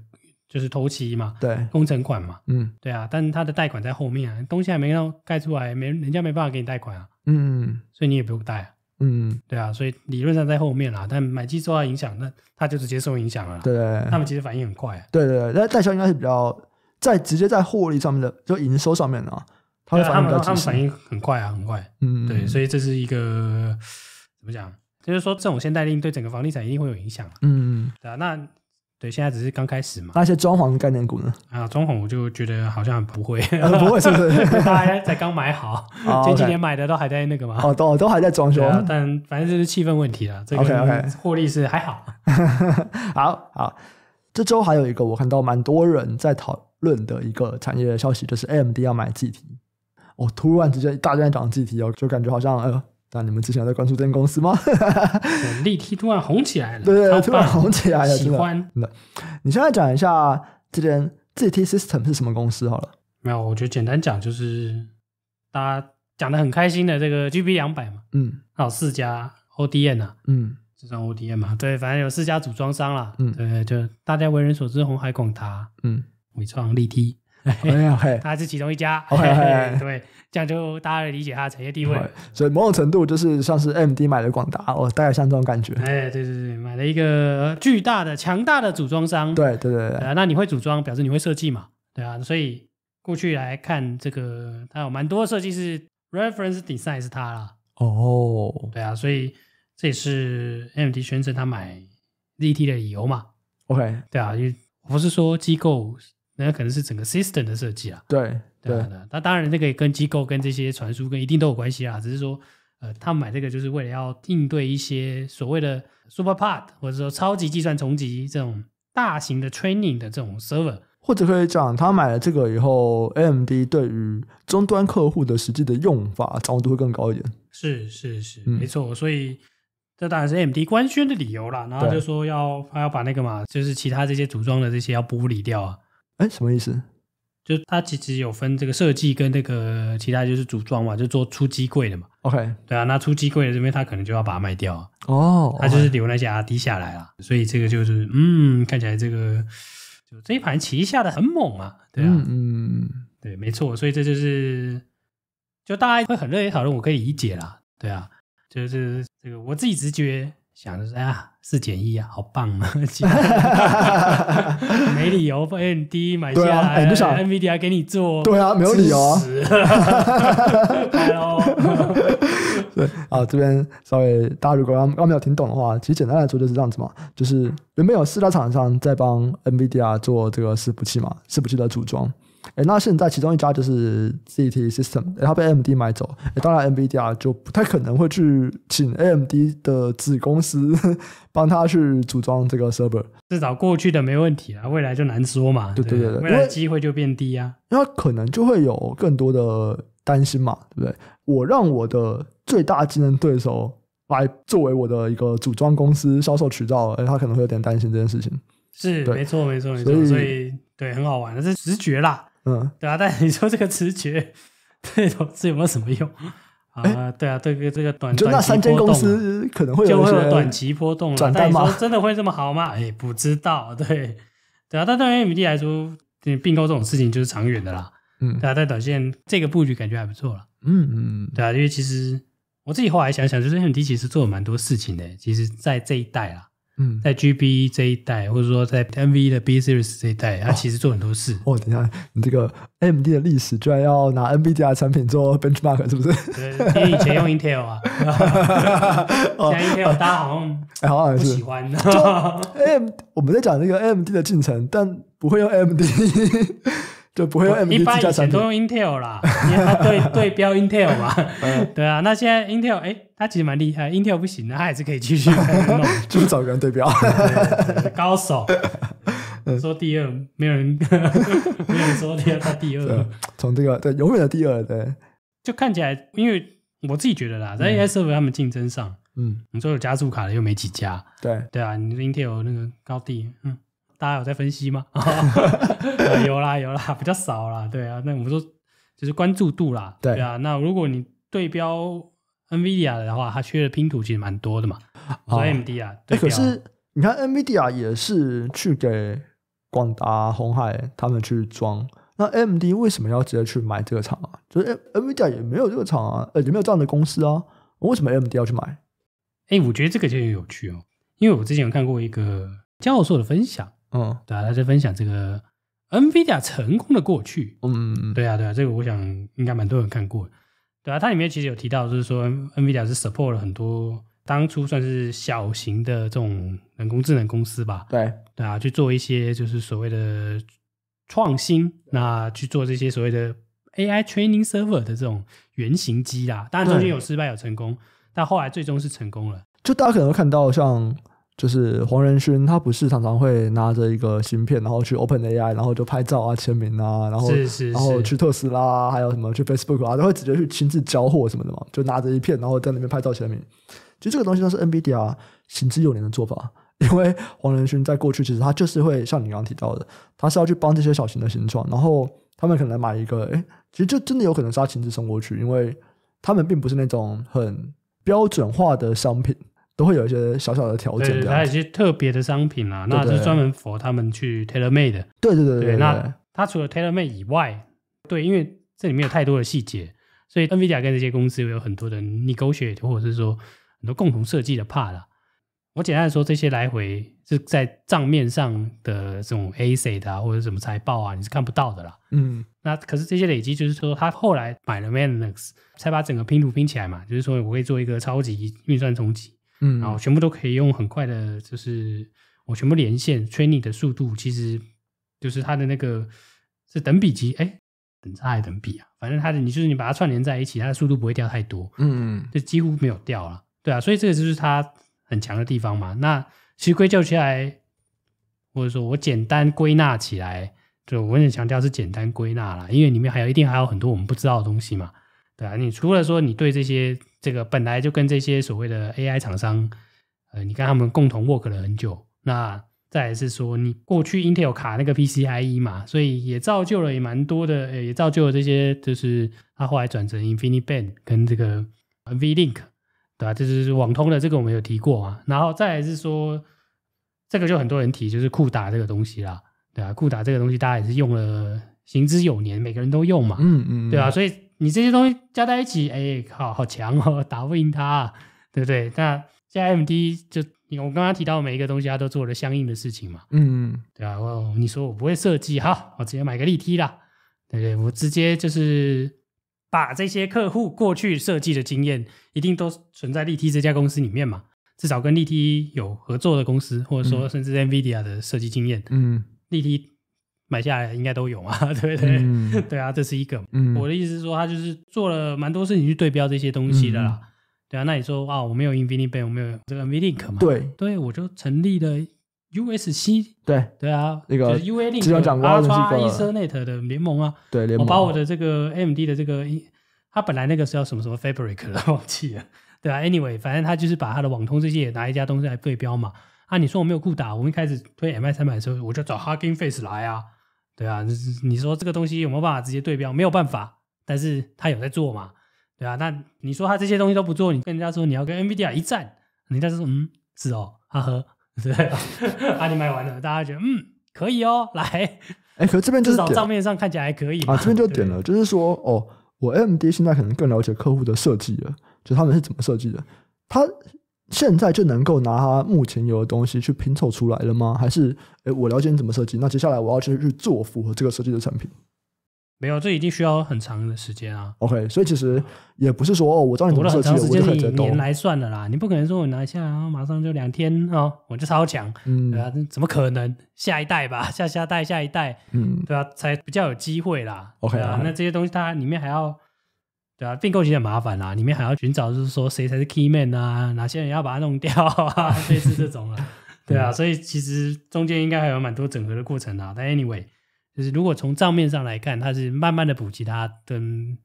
就是投期嘛，对，工程款嘛，嗯，对啊，但他的贷款在后面，啊，东西还没让盖出来，没人家没办法给你贷款啊，嗯，所以你也不用贷，嗯，对啊，所以理论上在后面啦，但买机受到影响，那他就直接受影响了，对，他们其实反应很快，对对对，那代销应该是比较在直接在获利上面的，就营收上面啊，他们他们反应很快啊，很快，嗯，对，所以这是一个怎么讲，就是说这种限贷令对整个房地产一定会有影响，嗯，对啊，那。对，现在只是刚开始嘛。那些装潢概念股呢？啊，装潢我就觉得好像不会，不会是不是？大家才刚买好，前几年买的都还在那个嘛。哦，都都还在装修，但反正就是气氛问题了。OK OK，获利是还好。好好，这周还有一个我看到蛮多人在讨论的一个产业消息，就是 AMD 要买 G T。我突然之间大家讲 G T 我就感觉好像呃。但你们之前在关注这间公司吗？立梯突然红起来了，对对，突然红起来了。喜欢。那，你现在讲一下这间 GT System 是什么公司好了？没有，我觉得简单讲就是大家讲的很开心的这个 GB 两百嘛。嗯。还有四家 ODM 啊，嗯，这算 ODM 嘛，对，反正有四家组装商啦，嗯。对，就大家为人所知，红海广达，嗯，伟创立梯，OK，它是其中一家，OK，对。样就大家理解它的产业地位，所以某种程度就是像是 M D 买的广达，我大概像这种感觉。哎，对对对，买了一个巨大的、强大的组装商。对对对对，那你会组装，表示你会设计嘛？对啊，所以过去来看，这个它有蛮多设计师 reference design 是它啦。哦，对啊，所以这也是 M D 全择他买 Z T 的理由嘛？OK，对啊，我不是说机构。那可能是整个 system 的设计啊，对对的，那当然这个跟机构跟这些传输跟一定都有关系啊，只是说呃，他买这个就是为了要应对一些所谓的 super part 或者说超级计算重级这种大型的 training 的这种 server，或者可以讲他买了这个以后，AMD 对于终端客户的实际的用法掌握度会更高一点，是是是，没错，所以这当然是 AMD 官宣的理由啦，然后就说要他要把那个嘛，就是其他这些组装的这些要剥离掉啊。哎，什么意思？就它其实有分这个设计跟那个其他，就是组装嘛，就做出机柜的嘛。OK，对啊，那出机柜的这边，他可能就要把它卖掉哦，他就是留那些低下来了。所以这个就是，嗯，看起来这个就这一盘棋下的很猛啊。对啊，嗯，对，没错。所以这就是，就大家会很热烈讨论，我可以理解啦。对啊，就是这个我自己直觉。想的是啊，四减一啊，好棒啊！没理由 n 第 d 买下来，NVD 还给你做，对啊，没有理由啊！对啊，这边稍微大家如果要要没有听懂的话，其实简单来说就是这样子嘛，就是原本有四大厂商在帮 NVDR 做这个伺服器嘛，伺服器的组装。哎，那现在其中一家就是 ZT System，然后被 AMD 买走。哎，当然 NVDA 就不太可能会去请 AMD 的子公司 帮他去组装这个 server。至少过去的没问题啊，未来就难说嘛。对对对，未来机会就变低啊。那可能就会有更多的担心嘛，对不对？我让我的最大竞争对手来作为我的一个组装公司销售渠道，哎，他可能会有点担心这件事情。是，没错，没错，没错。所以，对，很好玩，这直觉啦。嗯，对啊，但你说这个直觉对投资有没有什么用啊？对啊，这个这个短短期波动，就那三间公司可能会有短期波动了，但你说真的会这么好吗？哎，不知道，对对啊，但对 AMD 来说，并购这种事情就是长远的啦。嗯，对啊，在短线这个布局感觉还不错了。嗯嗯，对啊，因为其实我自己后来想想，就是 AMD 其实做了蛮多事情的，其实在这一代啦。嗯，在 G B 这一代，或者说在 m V 的 B Series 这一代，它其实做很多事。哦，等下，你这个 M D 的历史居然要拿 N V D 的产品做 benchmark，是不是？因为以前用 Intel 啊，现在 Intel 大家好像好像不喜欢。M，我们在讲那个 M D 的进程，但不会用 M D。对，不会用。一般以前都用 Intel 啦，你看对 对标 Intel 吧，对啊。那现在 Intel 哎，它其实蛮厉害。Intel 不行，它还是可以继续弄，就是找人对标。高手，说第二，没有人，没有人说第二，他第二。从这个，对，永远的第二。对，就看起来，因为我自己觉得啦，在 S 十他们竞争上，嗯，你说有加速卡的又没几家，对对啊，你说 Intel 那个高地，嗯。大家有在分析吗？有啦有啦，比较少啦，对啊，那我们说就是关注度啦。对啊，那如果你对标 Nvidia 的话，它缺的拼图其实蛮多的嘛。啊，MDR。哎，可是你看，Nvidia 也是去给广达、红海他们去装。那 MD 为什么要直接去买这个厂啊？就是 M v i d i a 也没有这个厂啊，呃，也没有这样的公司啊，为什么 MD 要去买？哎，我觉得这个就有趣哦，因为我之前有看过一个教授的分享。对啊，他在分享这个 Nvidia 成功的过去。嗯，对啊，对啊，这个我想应该蛮多人看过，对啊，它里面其实有提到，就是说 Nvidia 是 support 了很多当初算是小型的这种人工智能公司吧？对，对啊，去做一些就是所谓的创新，那去做这些所谓的 AI training server 的这种原型机啦。当然，中间有失败有成功，但后来最终是成功了。就大家可能会看到像。就是黄仁勋，他不是常常会拿着一个芯片，然后去 Open AI，然后就拍照啊、签名啊，然后然后去特斯拉啊，还有什么去 Facebook 啊，都会直接去亲自交货什么的嘛？就拿着一片，然后在那边拍照签名。其实这个东西都是 N i D 之有年的做法，因为黄仁勋在过去其实他就是会像你刚刚提到的，他是要去帮这些小型的形状，然后他们可能买一个，哎，其实就真的有可能是他亲自送过去，因为他们并不是那种很标准化的商品。都会有一些小小的调整，对有它一些特别的商品啦，那是专门 for 他们去 tailor made。对对对对对，那它除了 tailor made 以外，对，因为这里面有太多的细节，所以 N V i i d a 跟这些公司有很多的 negotiate，或者是说很多共同设计的 part。啦、我简单的说，这些来回是在账面上的这种 asset 啊，或者什么财报啊，你是看不到的啦。嗯，那可是这些累积，就是说他后来买了 Manex，才把整个拼图拼起来嘛，就是说我会做一个超级运算重击。嗯，然后全部都可以用很快的，就是我全部连线 training 的速度，其实就是它的那个是等比级，哎，等差还等比啊？反正它的你就是你把它串联在一起，它的速度不会掉太多，嗯，就几乎没有掉了，对啊，所以这个就是它很强的地方嘛。那其实归咎起来，或者说我简单归纳起来，就我也强调是简单归纳了，因为里面还有一定还有很多我们不知道的东西嘛。对啊，你除了说你对这些这个本来就跟这些所谓的 AI 厂商，呃，你跟他们共同 work 了很久，那再是说你过去 Intel 卡那个 PCIe 嘛，所以也造就了也蛮多的，呃，也造就了这些就是他后来转成 InfiniBand 跟这个 v l i n k 对吧？就是网通的这个我们有提过啊。然后再是说这个就很多人提就是酷达这个东西啦，对啊，酷达这个东西大家也是用了行之有年，每个人都用嘛，嗯嗯，对啊，所以。你这些东西加在一起，哎，好好强哦，打不赢他，对不对？那在 MD 就我刚刚提到每一个东西，他都做了相应的事情嘛。嗯，对啊，我你说我不会设计，哈，我直接买个立梯啦，对不对？我直接就是把这些客户过去设计的经验，一定都存在立梯这家公司里面嘛。至少跟立梯有合作的公司，或者说甚至 NVIDIA 的设计经验，嗯，立梯买下来应该都有嘛，对不对？对啊，这是一个。嗯、我的意思是说，他就是做了蛮多事情去对标这些东西的啦。对啊，那你说啊，我没有 InfiniBank，我没有这个 VLink 嘛？对对，我就成立了 USC。对对啊，那个 UA，之前讲过，这是一个 Ethernet 的联盟啊。对联盟，我把我的这个 MD 的这个，他本来那个是叫什么什么 Fabric，忘记了。对啊，Anyway，反正他就是把他的网通这些也拿一家东西来对标嘛。啊，你说我没有固打，我们一开始推 m i 三百的时候，我就找 Hugging Face 来啊。对啊，你说这个东西有没有办法直接对标？没有办法，但是他有在做嘛？对啊，那你说他这些东西都不做，你跟人家说你要跟 NVIDIA 一战，人家就说嗯是哦，啊呵，对，把你卖完了，大家觉得嗯可以哦，来，哎，可是这边至少账面上看起来还可以啊，这边就点了，就是说哦，我 MD 现在可能更了解客户的设计了，就他们是怎么设计的，他。现在就能够拿目前有的东西去拼凑出来了吗？还是，哎，我了解你怎么设计，那接下来我要去去做符合这个设计的产品？没有，这已经需要很长的时间啊。OK，所以其实也不是说哦，我道你，我很长时间，年来算了啦。你不可能说我拿下然后马上就两天哦，我就超强，对啊，怎么可能？下一代吧，下下代，下一代，嗯，对啊，才比较有机会啦。OK，啊，那这些东西它里面还要。对啊，并购其实麻烦啦，里面还要寻找，就是说谁才是 key man 啊，哪些人要把它弄掉啊，类似这种啊。对啊，所以其实中间应该还有蛮多整合的过程啊。但 anyway，就是如果从账面上来看，它是慢慢的补齐它，跟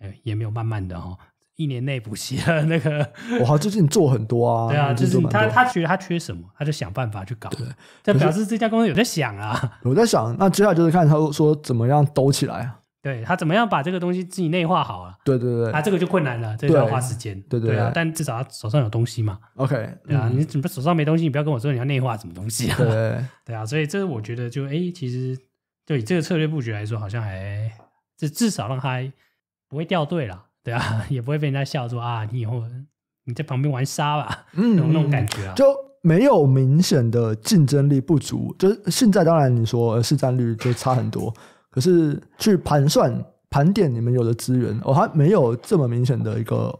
呃也没有慢慢的哈，一年内补齐了那个。我好最近做很多啊。对啊，就是他他觉得他缺什么，他就想办法去搞。对，这表示这家公司有在想啊。我在想，那接下来就是看他说怎么样兜起来啊。对他怎么样把这个东西自己内化好了？对对对，啊，这个就困难了，这就要花时间。对对对啊，但至少他手上有东西嘛。OK，对啊，你怎么手上没东西？你不要跟我说你要内化什么东西啊？对 对啊，所以这我觉得就哎，其实对这个策略布局来说，好像还这至少让他不会掉队了，对啊，也不会被人家笑说啊，你以后你在旁边玩沙吧，那种那种感觉啊，就没有明显的竞争力不足。就是现在，当然你说市占率就差很多。可是去盘算、盘点你们有的资源，我还没有这么明显的一个，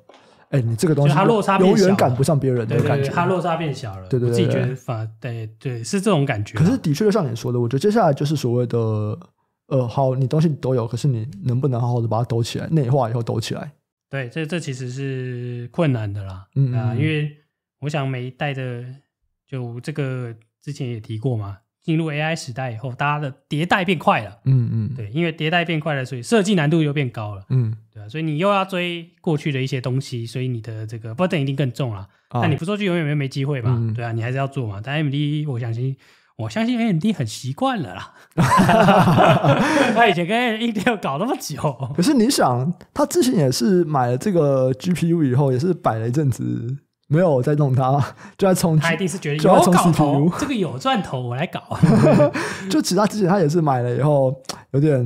哎，你这个东西，它落差永远赶不上别人的感觉，它落差变小了，对自己觉得反，对对，是这种感觉。可是的确，就像你说的，我觉得接下来就是所谓的，呃，好，你东西都有，可是你能不能好好的把它抖起来、内化以后抖起来？对，这这其实是困难的啦，啊，因为我想每一代的，就这个之前也提过嘛。进入 AI 时代以后，大家的迭代变快了，嗯嗯，对，因为迭代变快了，所以设计难度又变高了，嗯，对啊，所以你又要追过去的一些东西，所以你的这个负 n 一定更重了。但你不做就永远没没机会嘛，对啊，你还是要做嘛。但 AMD 我相信，我相信 AMD 很习惯了啦，他以前跟 AMD 又搞那么久。可是你想，他之前也是买了这个 GPU 以后，也是摆了一阵子。没有在弄它，就在充气。他一定是觉得有搞头，这个有钻头，我来搞。就其他之前他也是买了以后，有点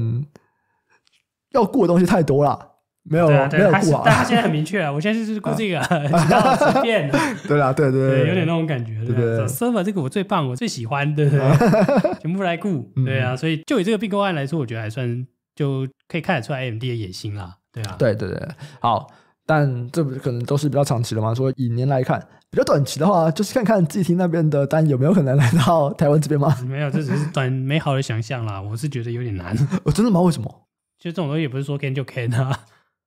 要顾的东西太多了，没有没有顾啊。但他现在很明确，我现在就是顾这个。然后变，对啦，对对，有点那种感觉，对不对？Server 这个我最棒，我最喜欢，对不对？全部来顾，对啊。所以就以这个并购案来说，我觉得还算就可以看得出来 AMD 的野心啦。对啊，对对对，好。但这不是可能都是比较长期的嘛？说以年来看，比较短期的话，就是看看 G T 那边的单有没有可能来到台湾这边吗？没有，这只是短美好的想象啦。我是觉得有点难。哦，真的吗？为什么？其实这种东西不是说 can 就 can 啊。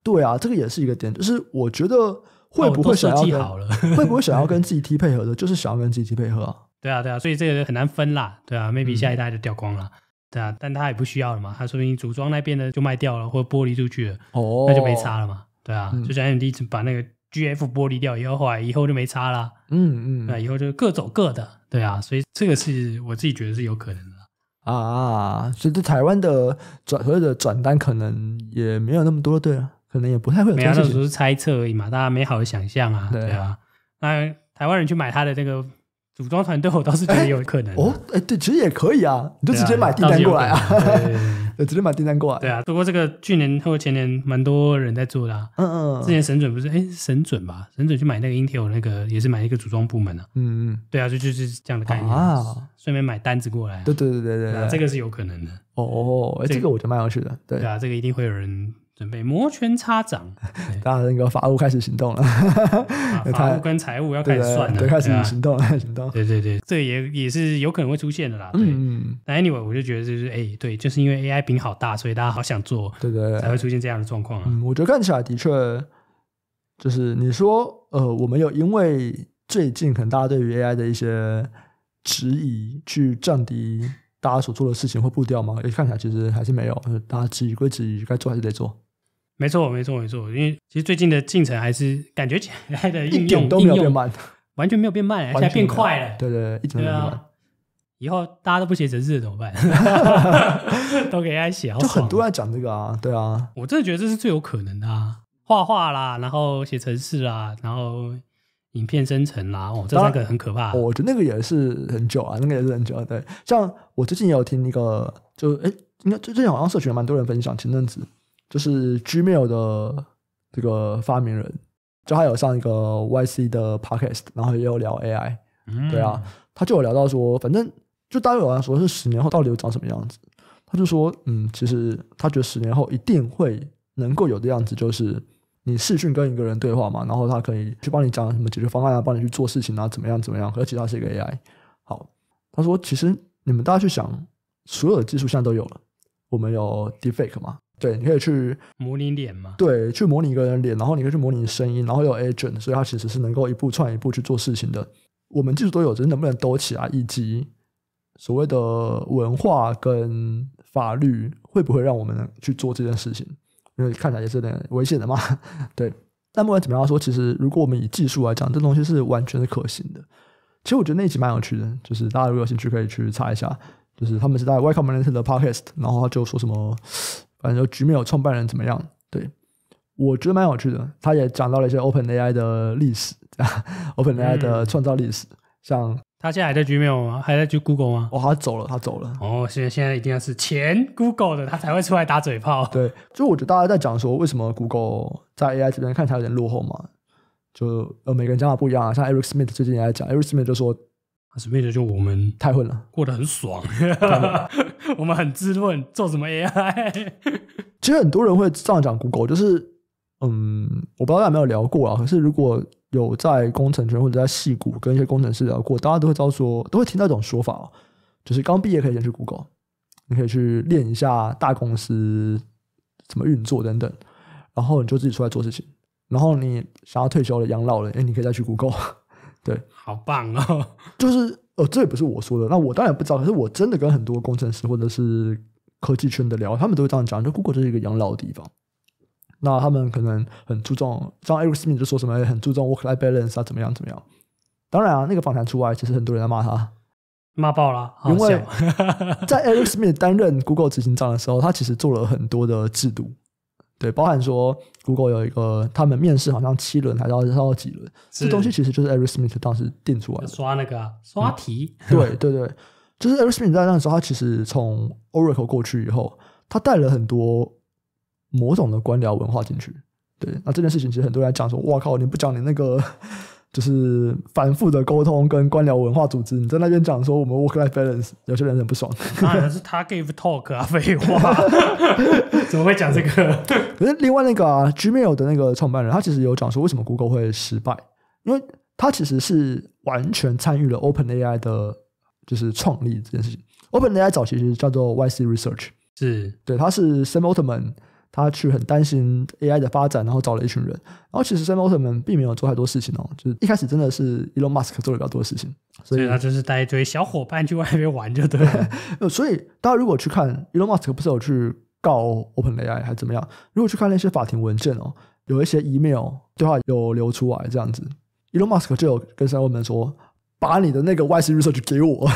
对啊，这个也是一个点，就是我觉得会不会想要，会不会想要跟 G T 配合的，就是想要跟 G T 配合。对啊，对啊，所以这个很难分啦。对啊，maybe 下一代就掉光了。对啊，但他也不需要了嘛？他说明组装那边的就卖掉了，或剥离出去了，哦，那就没差了嘛。对啊，就是 M D 把那个 G F 剥离掉以后，后来以后就没差了。嗯嗯，那以后就各走各的。对啊，所以这个是我自己觉得是有可能的啊。所以台湾的所谓的转单可能也没有那么多，对啊，可能也不太会有。没有，那只是猜测而已嘛，大家美好的想象啊。对啊，那台湾人去买他的这个组装团队，我倒是觉得有可能。哦，哎，对，其实也可以啊，你就直接买订单过来啊。直接买订单过来。对啊，不过这个去年或前年蛮多人在做的。嗯嗯。之前沈准不是？哎，沈准吧，沈准去买那个 Intel 那个，也是买一个组装部门啊。嗯嗯。对啊，就就是这样的概念啊，顺便买单子过来。对对对对对，这个是有可能的。哦哦，这个我就卖出去了。对啊，这个一定会有人。准备摩拳擦掌，大 家那个法务开始行动了，法务跟财务要开始算了，对，开始行动了，行动，对对对，这也也是有可能会出现的啦。对，那 anyway 我就觉得就是哎，对，就是因为 AI 饼好大，所以大家好想做，对对，才会出现这样的状况啊。嗯，我觉得看起来的确，就是你说呃，我们有因为最近可能大家对于 AI 的一些质疑，去降低大家所做的事情或步调吗？哎，看起来其实还是没有，大家质疑归质疑，该做还是得做。没错，没错，没错。因为其实最近的进程还是感觉起来的应用没有变慢，完全没有变慢，而且变快了。对对对，对啊。以后大家都不写程式怎么办？都给大家写，就很多人讲这个啊，对啊。我真的觉得这是最有可能的啊，画画啦，然后写程式啦，然后影片生成啦，哦，这三个很可怕。我觉得那个也是很久啊，那个也是很久啊。对，像我最近也有听一个，就哎，你看，最近好像社群蛮多人分享，前阵子。就是 Gmail 的这个发明人，就他有上一个 Y C 的 Podcast，然后也有聊 AI，对啊，他就有聊到说，反正就大家有人说，是十年后到底又长什么样子。他就说，嗯，其实他觉得十年后一定会能够有的样子，就是你视讯跟一个人对话嘛，然后他可以去帮你讲什么解决方案啊，帮你去做事情啊，怎么样怎么样，而且他是一个 AI。好，他说，其实你们大家去想，所有的技术现在都有了，我们有 Deepfake 嘛，对，你可以去模拟脸嘛？对，去模拟一个人脸，然后你可以去模拟声音，然后有 agent，所以它其实是能够一步串一步去做事情的。我们技术都有，只是能不能兜起来，以及所谓的文化跟法律会不会让我们去做这件事情？因为看起来也是有点危险的嘛。对，但不管怎么样说，其实如果我们以技术来讲，这东西是完全是可行的。其实我觉得那集蛮有趣的，就是大家如果有兴趣可以去查一下，就是他们是在外 i c o m n t 的 podcast，然后就说什么。反正就 g m a i l 创办人怎么样？对我觉得蛮有趣的。他也讲到了一些 Open AI 的历史，Open AI 的创造历史。像他现在还在 g m a i l 吗？还在去 Google 吗？哦，他走了，他走了。哦，现在现在一定要是前 Google 的他才会出来打嘴炮。对，就我觉得大家在讲说，为什么 Google 在 AI 这边看起来有点落后嘛？就呃，每个人讲法不一样啊。像 Eric s m i t h 最近也在讲，Eric s m i t h 就说。s m a 就我们太混了，过得很爽，我们很滋润，做什么 AI？其实很多人会样讲 Google，就是嗯，我不知道大家有没有聊过啊。可是如果有在工程圈或者在戏股跟一些工程师聊过，大家都会道说，都会听到一种说法，就是刚毕业可以先去 Google，你可以去练一下大公司怎么运作等等，然后你就自己出来做事情，然后你想要退休了养老了，哎，你可以再去 Google。对，好棒哦！就是呃，这也不是我说的，那我当然不知道，可是我真的跟很多工程师或者是科技圈的聊，他们都会这样讲，就 Google 就是一个养老的地方。那他们可能很注重，像 Eric s m i t h 就说什么，很注重 work-life balance 啊，怎么样怎么样。当然啊，那个访谈出来，其实很多人在骂他，骂爆了。因为在 Eric s m i t h 担任 Google 执行长的时候，他其实做了很多的制度。对，包含说，Google 有一个他们面试好像七轮，还要还到几轮，这东西其实就是 Eric s m i d t 当时定出来刷那个刷题，对对对，就是 Eric s m i d 在那时候，他其实从 Oracle 过去以后，他带了很多某种的官僚文化进去，对，那这件事情其实很多人讲说，哇靠，你不讲你那个。就是反复的沟通跟官僚文化组织，你在那边讲说我们 work l i f e b a l a n c e 有些人很不爽。能是他 give talk 啊，废话，怎么会讲这个？可是另外那个 gmail 的那个创办人，他其实有讲说为什么 Google 会失败，因为他其实是完全参与了 OpenAI 的，就是创立这件事情。OpenAI 早期其实叫做 YC Research，是对，他是 Sam Altman。他去很担心 AI 的发展，然后找了一群人。然后其实 Sam Altman 并没有做太多事情哦，就是一开始真的是 Elon Musk 做的比较多事情，所以他就是带一堆小伙伴去外面玩就对了。所以大家如果去看 Elon Musk 不是有去告 OpenAI 还怎么样？如果去看那些法庭文件哦，有一些 email 对话有流出来，这样子 Elon Musk 就有跟 Sam Altman 说：“把你的那个外星 research 给我。”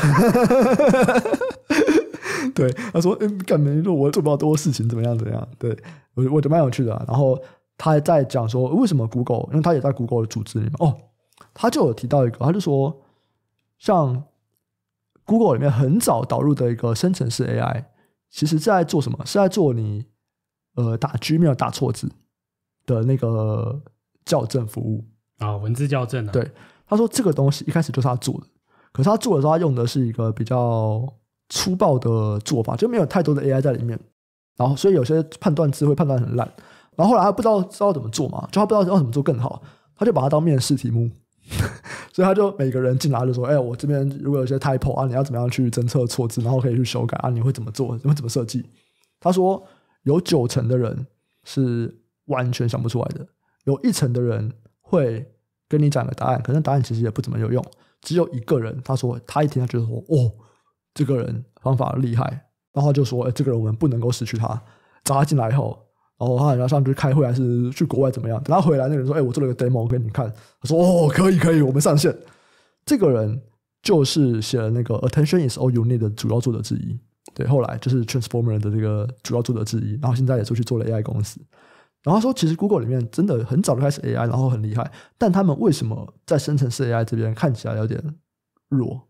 对，他说：“哎，干没做，我做不了多事情，怎么样？怎么样？”对我，我觉得蛮有趣的。然后他还在讲说，为什么 Google？因为他也在 Google 的组织里面哦。他就有提到一个，他就说，像 Google 里面很早导入的一个生成式 AI，其实是在做什么？是在做你呃打 G l 打错字的那个校正服务啊，文字校正啊。对，他说这个东西一开始就是他做的，可是他做的时候，他用的是一个比较……粗暴的做法，就没有太多的 AI 在里面，然后所以有些判断字会判断很烂，然后后来他不知道知道怎么做嘛，就他不知道要怎么做更好，他就把它当面试题目，所以他就每个人进来他就说：“哎，我这边如果有些 typo 啊，你要怎么样去侦测错字，然后可以去修改啊，你会怎么做？你会怎么设计？”他说：“有九成的人是完全想不出来的，有一成的人会跟你讲个答案，可是答案其实也不怎么有用，只有一个人，他说他一听他觉得说哦。”这个人方法厉害，然后就说：“哎，这个人我们不能够失去他。”找他进来以后，然后他好像上去开会还是去国外怎么样？等他回来，那人说：“哎，我做了个 demo 给你看。”他说：“哦，可以，可以，我们上线。”这个人就是写了那个《Attention is all you need》的主要作者之一。对，后来就是 Transformer 的这个主要作者之一。然后现在也出去做了 AI 公司。然后说，其实 Google 里面真的很早就开始 AI，然后很厉害，但他们为什么在生成式 AI 这边看起来有点弱？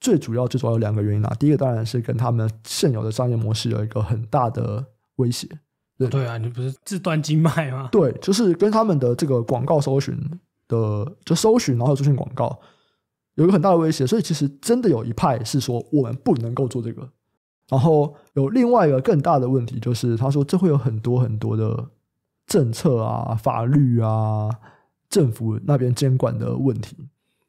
最主要、最主要有两个原因啊。第一个当然是跟他们现有的商业模式有一个很大的威胁。对啊，你不是自断经脉吗？对，就是跟他们的这个广告搜寻的，就搜寻然后出现广告，有一个很大的威胁。所以其实真的有一派是说我们不能够做这个。然后有另外一个更大的问题，就是他说这会有很多很多的政策啊、法律啊、政府那边监管的问题。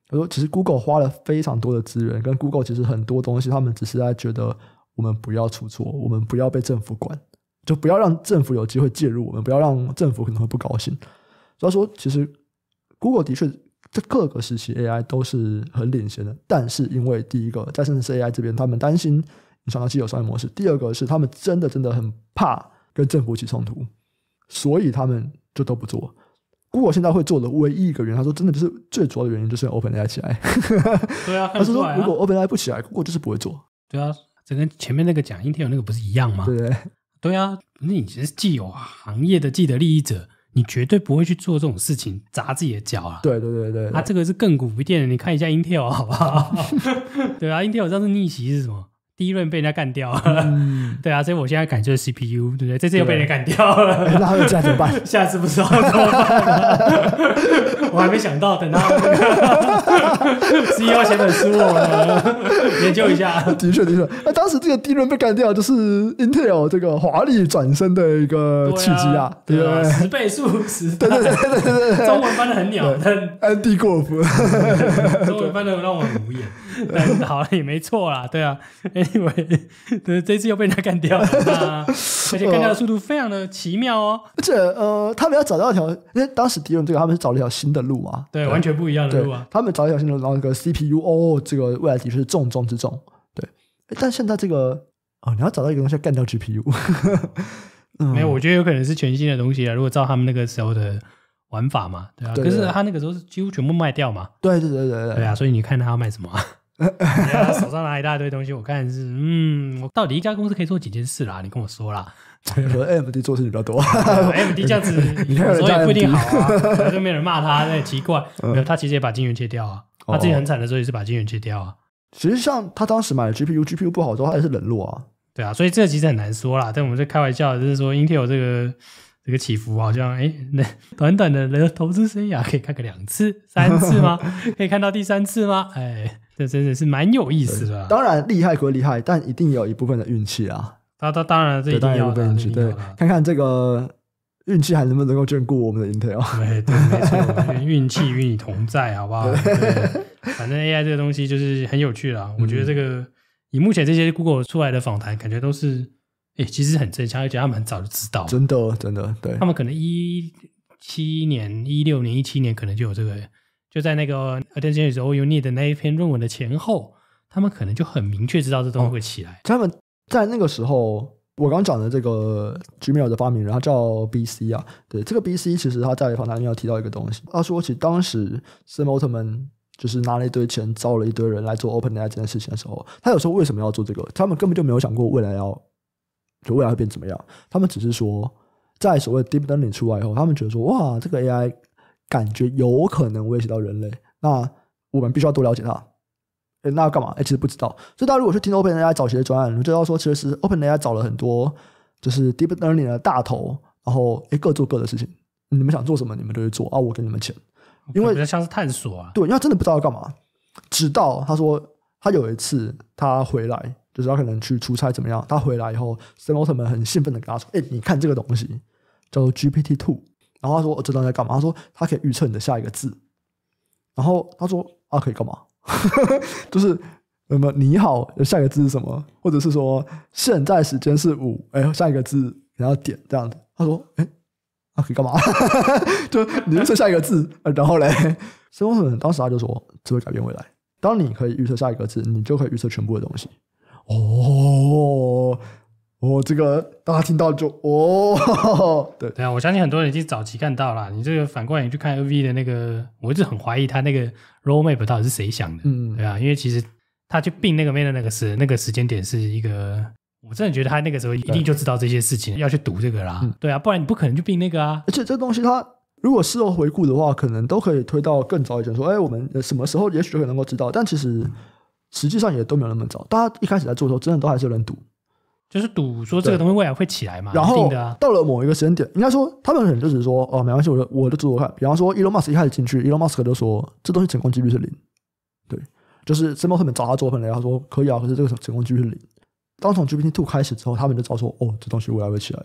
他说，其实 Google 花了非常多的资源，跟 Google 其实很多东西，他们只是在觉得我们不要出错，我们不要被政府管，就不要让政府有机会介入，我们不要让政府可能会不高兴。所以说，其实 Google 的确在各个时期 AI 都是很领先的，但是因为第一个，在甚至 AI 这边，他们担心你想到既有商业模式；第二个是他们真的真的很怕跟政府起冲突，所以他们就都不做。Google 现在会做的唯一一个原因，他说真的就是最主要的原因就是 OpenAI 起来。对啊，他是说如果 OpenAI 不起来，Google 就是不会做。对啊，这跟前面那个讲 Intel 那个不是一样吗？对对对啊，那你是既有行业的既得利益者，你绝对不会去做这种事情砸自己的脚啊。对对对对，啊，这个是亘古不变的。你看一下 Intel 好不好？对啊，Intel 上次逆袭是什么？第一轮被人家干掉，了，对啊，所以我现在改就是 CPU，对不对？这次又被人干掉了，那现在怎么办？下次不知道怎么办，我还没想到。等到 c e o 写本书了，研究一下。的确，的确。那当时这个第一轮被干掉，就是 Intel 这个华丽转身的一个契机啊，对不、吧？十倍速，十对对对对对，中文翻的很鸟，但 Andy 安迪过夫，中文翻的让我很无言。嗯，好了，也没错啦，对啊，因为 这这次又被人家干掉了，而且干掉的速度非常的奇妙哦，而且呃，他们要找到条，因为当时敌人这个他们是找了一条新的路嘛，对，完全不一样的路啊，他们找一条新的，路，然后那个 C P U，哦，这个未来确是重中之重，对，但现在这个哦，你要找到一个东西干掉 G P U，没有，我觉得有可能是全新的东西啊，如果照他们那个时候的玩法嘛，对啊，可是他那个时候是几乎全部卖掉嘛，对对对对对，对啊，所以你看他要卖什么？手上拿一大堆东西，我看是嗯，我到底一家公司可以做几件事啦？你跟我说啦，我 M D 做事比较多，M D 这样子，所以不一定好啊。他就没人骂他，那奇怪，没有他也把晶圆切掉啊。他自己很惨的时候也是把晶圆切掉啊。其实像他当时买的 G P U，G P U 不好之后也是冷落啊。对啊，所以这个其实很难说啦。但我们在开玩笑，就是说 Intel 这个这个起伏好像哎，那短短的的投资生涯可以看个两次三次吗？可以看到第三次吗？哎。这真的是蛮有意思的。当然厉害归厉害，但一定有一部分的运气啊。那那当然，这一定有运气。对，看看这个运气还能不能够眷顾我们的 Intel。对，没错，运气与你同在，好不好？反正 AI 这个东西就是很有趣的。我觉得这个以目前这些 Google 出来的访谈，感觉都是诶，其实很正常，而且他们很早就知道。真的，真的，对。他们可能一七年、一六年、一七年，可能就有这个。就在那个 Attention is all you need 的那一篇论文的前后，他们可能就很明确知道这东西会起来。他们在那个时候，我刚讲的这个 GML a i 的发明人，他叫 B C 啊。对，这个 B C 其实他在访谈里面提到一个东西，他说：，其实当时 Sam Altman 就是拿了一堆钱，招了一堆人来做 OpenAI 这件事情的时候，他有时候为什么要做这个？他们根本就没有想过未来要，就未来会变怎么样。他们只是说，在所谓 Deep Learning 出来以后，他们觉得说：，哇，这个 AI。感觉有可能威胁到人类，那我们必须要多了解它。哎，那要干嘛？诶？其实不知道。所以大家如果去听 OpenAI 早期的专案，你知道说其实是 OpenAI 找了很多就是 Deep Learning 的大头，然后诶各做各的事情。你们想做什么，你们就去做啊，我给你们钱，因为像是探索啊。对，因为他真的不知道要干嘛。直到他说他有一次他回来，就是他可能去出差怎么样，他回来以后，Sam Altman 很兴奋的跟他说：“哎，你看这个东西叫做 GPT Two。”然后他说：“我知道在干嘛？”他说：“他可以预测你的下一个字。”然后他说：“啊可以干嘛？” 就是什么你好，下一个字是什么，或者是说现在时间是五，哎，下一个字然后点这样子。他说：“哎，啊、可以干嘛？” 就你预测下一个字，然后嘞，以我粉当时他就说：“只会改变未来。当你可以预测下一个字，你就可以预测全部的东西。”哦。哦，这个大家听到就哦，对对啊，我相信很多人已经早期看到了。你这个反过来你去看 n V 的那个，我一直很怀疑他那个 r o a d Map 到底是谁想的，嗯，对啊，因为其实他去并那个 Map 那个时，那个时间点是一个，我真的觉得他那个时候一定就知道这些事情要去赌这个啦，对啊，不然你不可能去并那个啊。而且这东西他如果事后回顾的话，可能都可以推到更早一点，说哎，我们什么时候也许能够知道？但其实实际上也都没有那么早。大家一开始在做的时候，真的都还是有人赌。就是赌说这个东西未来会起来嘛，然后到了某一个时间点，应该说他们可能就是说，哦，没关系，我就我就做做看，比方说 Elon Musk 一开始进去，Elon Musk 就说这东西成功几率是零，对，就是 Sam 什么他们找他做分类，他说可以啊，可是这个成功几率是零。当从 GPT Two 开始之后，他们就找说，哦，这东西未来会起来。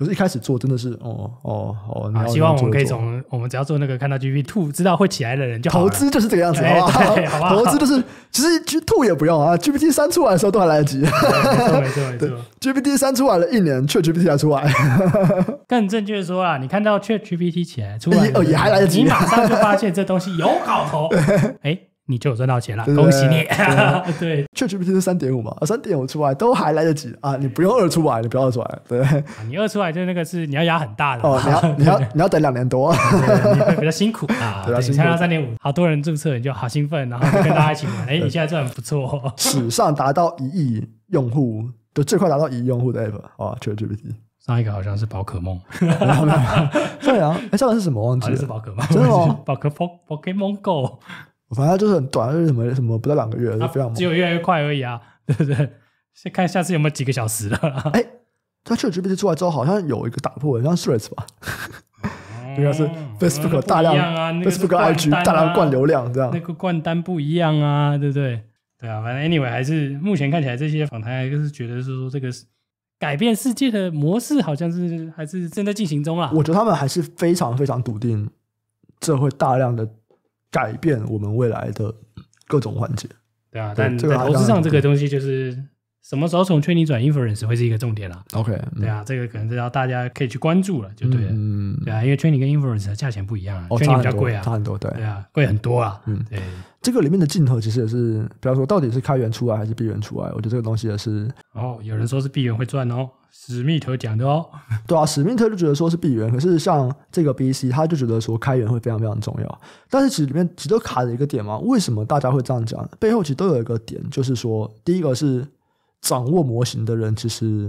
不是一开始做真的是哦哦哦啊！希望我们可以从我们只要做那个看到 GPT 吐知道会起来的人就投资就是这个样子，好吧？投资就是其实 GPT 也不用啊，GPT 三出来的时候都还来得及。错 g p t 三出来了一年，t GPT 才出来。更正确的说啊，你看到 Chat GPT 起来出来哦也还来得及，你马上就发现这东西有搞头。哎。你就有赚到钱了，恭喜你！对，QGPT 是三点五嘛？啊，三点五出来都还来得及啊！你不用二出来，你不要二出来，对。你二出来就那个是你要压很大的，你要 你要你要等两年多，比较辛苦 啊。你看到三点五，好多人注册，你就好兴奋，然后跟大家一起玩。哎，你现在赚不错，史上达到一亿用户，就最快达到一亿用户的 app 啊！QGPT 上一个好像是宝可梦，邵阳，哎，上阳是什么？忘记是宝可梦，真的吗？宝可宝宝可梦 Go。反正就是很短，就是什么什么不到两个月，就非常只有越来越快而已啊，对不对？看下次有没有几个小时了。哎，他这个 GPT 出来之后，好像有一个打破，像 Threads 吧，应该是 Facebook 大量啊，Facebook IG 大量灌流量这样，那个灌单不一样啊，对不对？对啊，反正 anyway 还是目前看起来这些访谈就是觉得是说这个改变世界的模式好像是还是正在进行中啊。我觉得他们还是非常非常笃定，这会大量的。改变我们未来的各种环节。对啊，但在投资上，这个东西就是。什么时候从 training 转 inference 会是一个重点了？OK，对啊，这个可能是要大家可以去关注了，就对了。嗯，对啊，因为 training 跟 inference 的价钱不一样，training 较贵啊，差很多，对，对啊，贵很多啊。嗯，对，这个里面的镜头其实也是，比方说，到底是开源出来还是闭源出来？我觉得这个东西也是。哦，有人说是闭源会赚哦，史密特讲的哦。对啊，史密特就觉得说是闭源，可是像这个 BC，他就觉得说开源会非常非常重要。但是其实里面其实都卡着一个点嘛，为什么大家会这样讲？背后其实都有一个点，就是说，第一个是。掌握模型的人，其实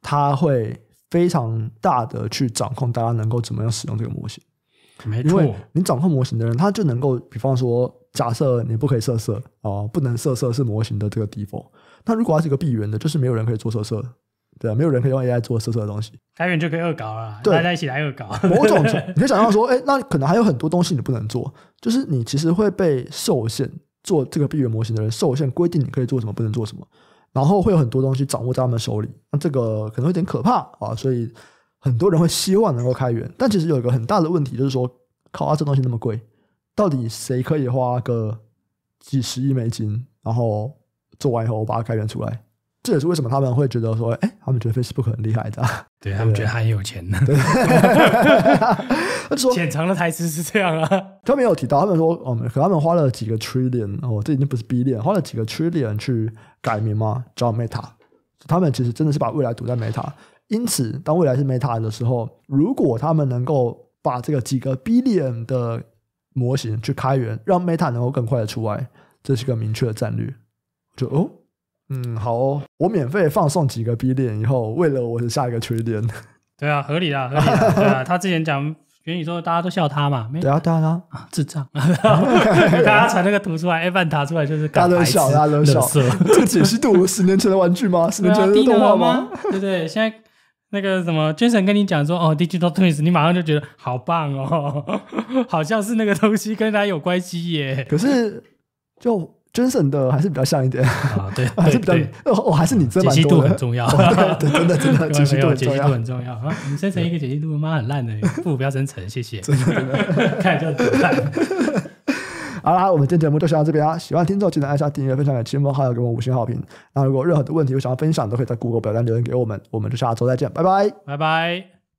他会非常大的去掌控大家能够怎么样使用这个模型。没错，你掌控模型的人，他就能够，比方说，假设你不可以设色啊，不能设色是模型的这个 def，那如果他是一个闭源的，就是没有人可以做设色，对啊，没有人可以用 AI 做设色的东西，开源就可以恶搞了，对，大家一起来恶搞。某种，你想象说，哎，那可能还有很多东西你不能做，就是你其实会被受限，做这个闭源模型的人受限规定，你可以做什么，不能做什么。然后会有很多东西掌握在他们手里，那这个可能有点可怕啊，所以很多人会希望能够开源。但其实有一个很大的问题，就是说，靠啊，这东西那么贵，到底谁可以花个几十亿美金，然后做完以后把它开源出来？这也是为什么他们会觉得说，哎，他们觉得 Facebook 很厉害的，对他们觉得他很有钱 说潜藏的台词是这样啊，他们有提到，他们说，嗯，可他们花了几个 trillion 哦，这已经不是 billion，花了几个 trillion 去改名吗？叫 Meta，他们其实真的是把未来赌在 Meta，因此当未来是 Meta 的时候，如果他们能够把这个几个 billion 的模型去开源，让 Meta 能够更快的出来，这是个明确的战略。就哦。嗯，好，哦，我免费放送几个 B 链以后，为了我的下一个锤点。对啊，合理啊，合理啊。他之前讲元宇宙，大家都笑他嘛。对啊，大家都智障。大家传那个图出来，AI 打出来就是。大家都笑，大家都笑。这个解析度，十年前的玩具吗？十年前的动画吗？对不对？现在那个什么，Jason 跟你讲说哦，Digital Twins，你马上就觉得好棒哦，好像是那个东西跟他有关系耶。可是就。真神的还是比较像一点啊，对，还是比较哦，还是你真蛮解析度很重要，对对对对，解析度很重要很重要啊。你生成一个解析度妈很烂的，不不要生成，谢谢。真的太叫烂。好啦，我们今天节目就先到这边啊。喜欢听众记得按下订阅、分享给亲朋好友，给我们五星好评。那如果任何的问题有想要分享，都可以在谷歌表单留言给我们。我们就下周再见，拜拜，拜拜。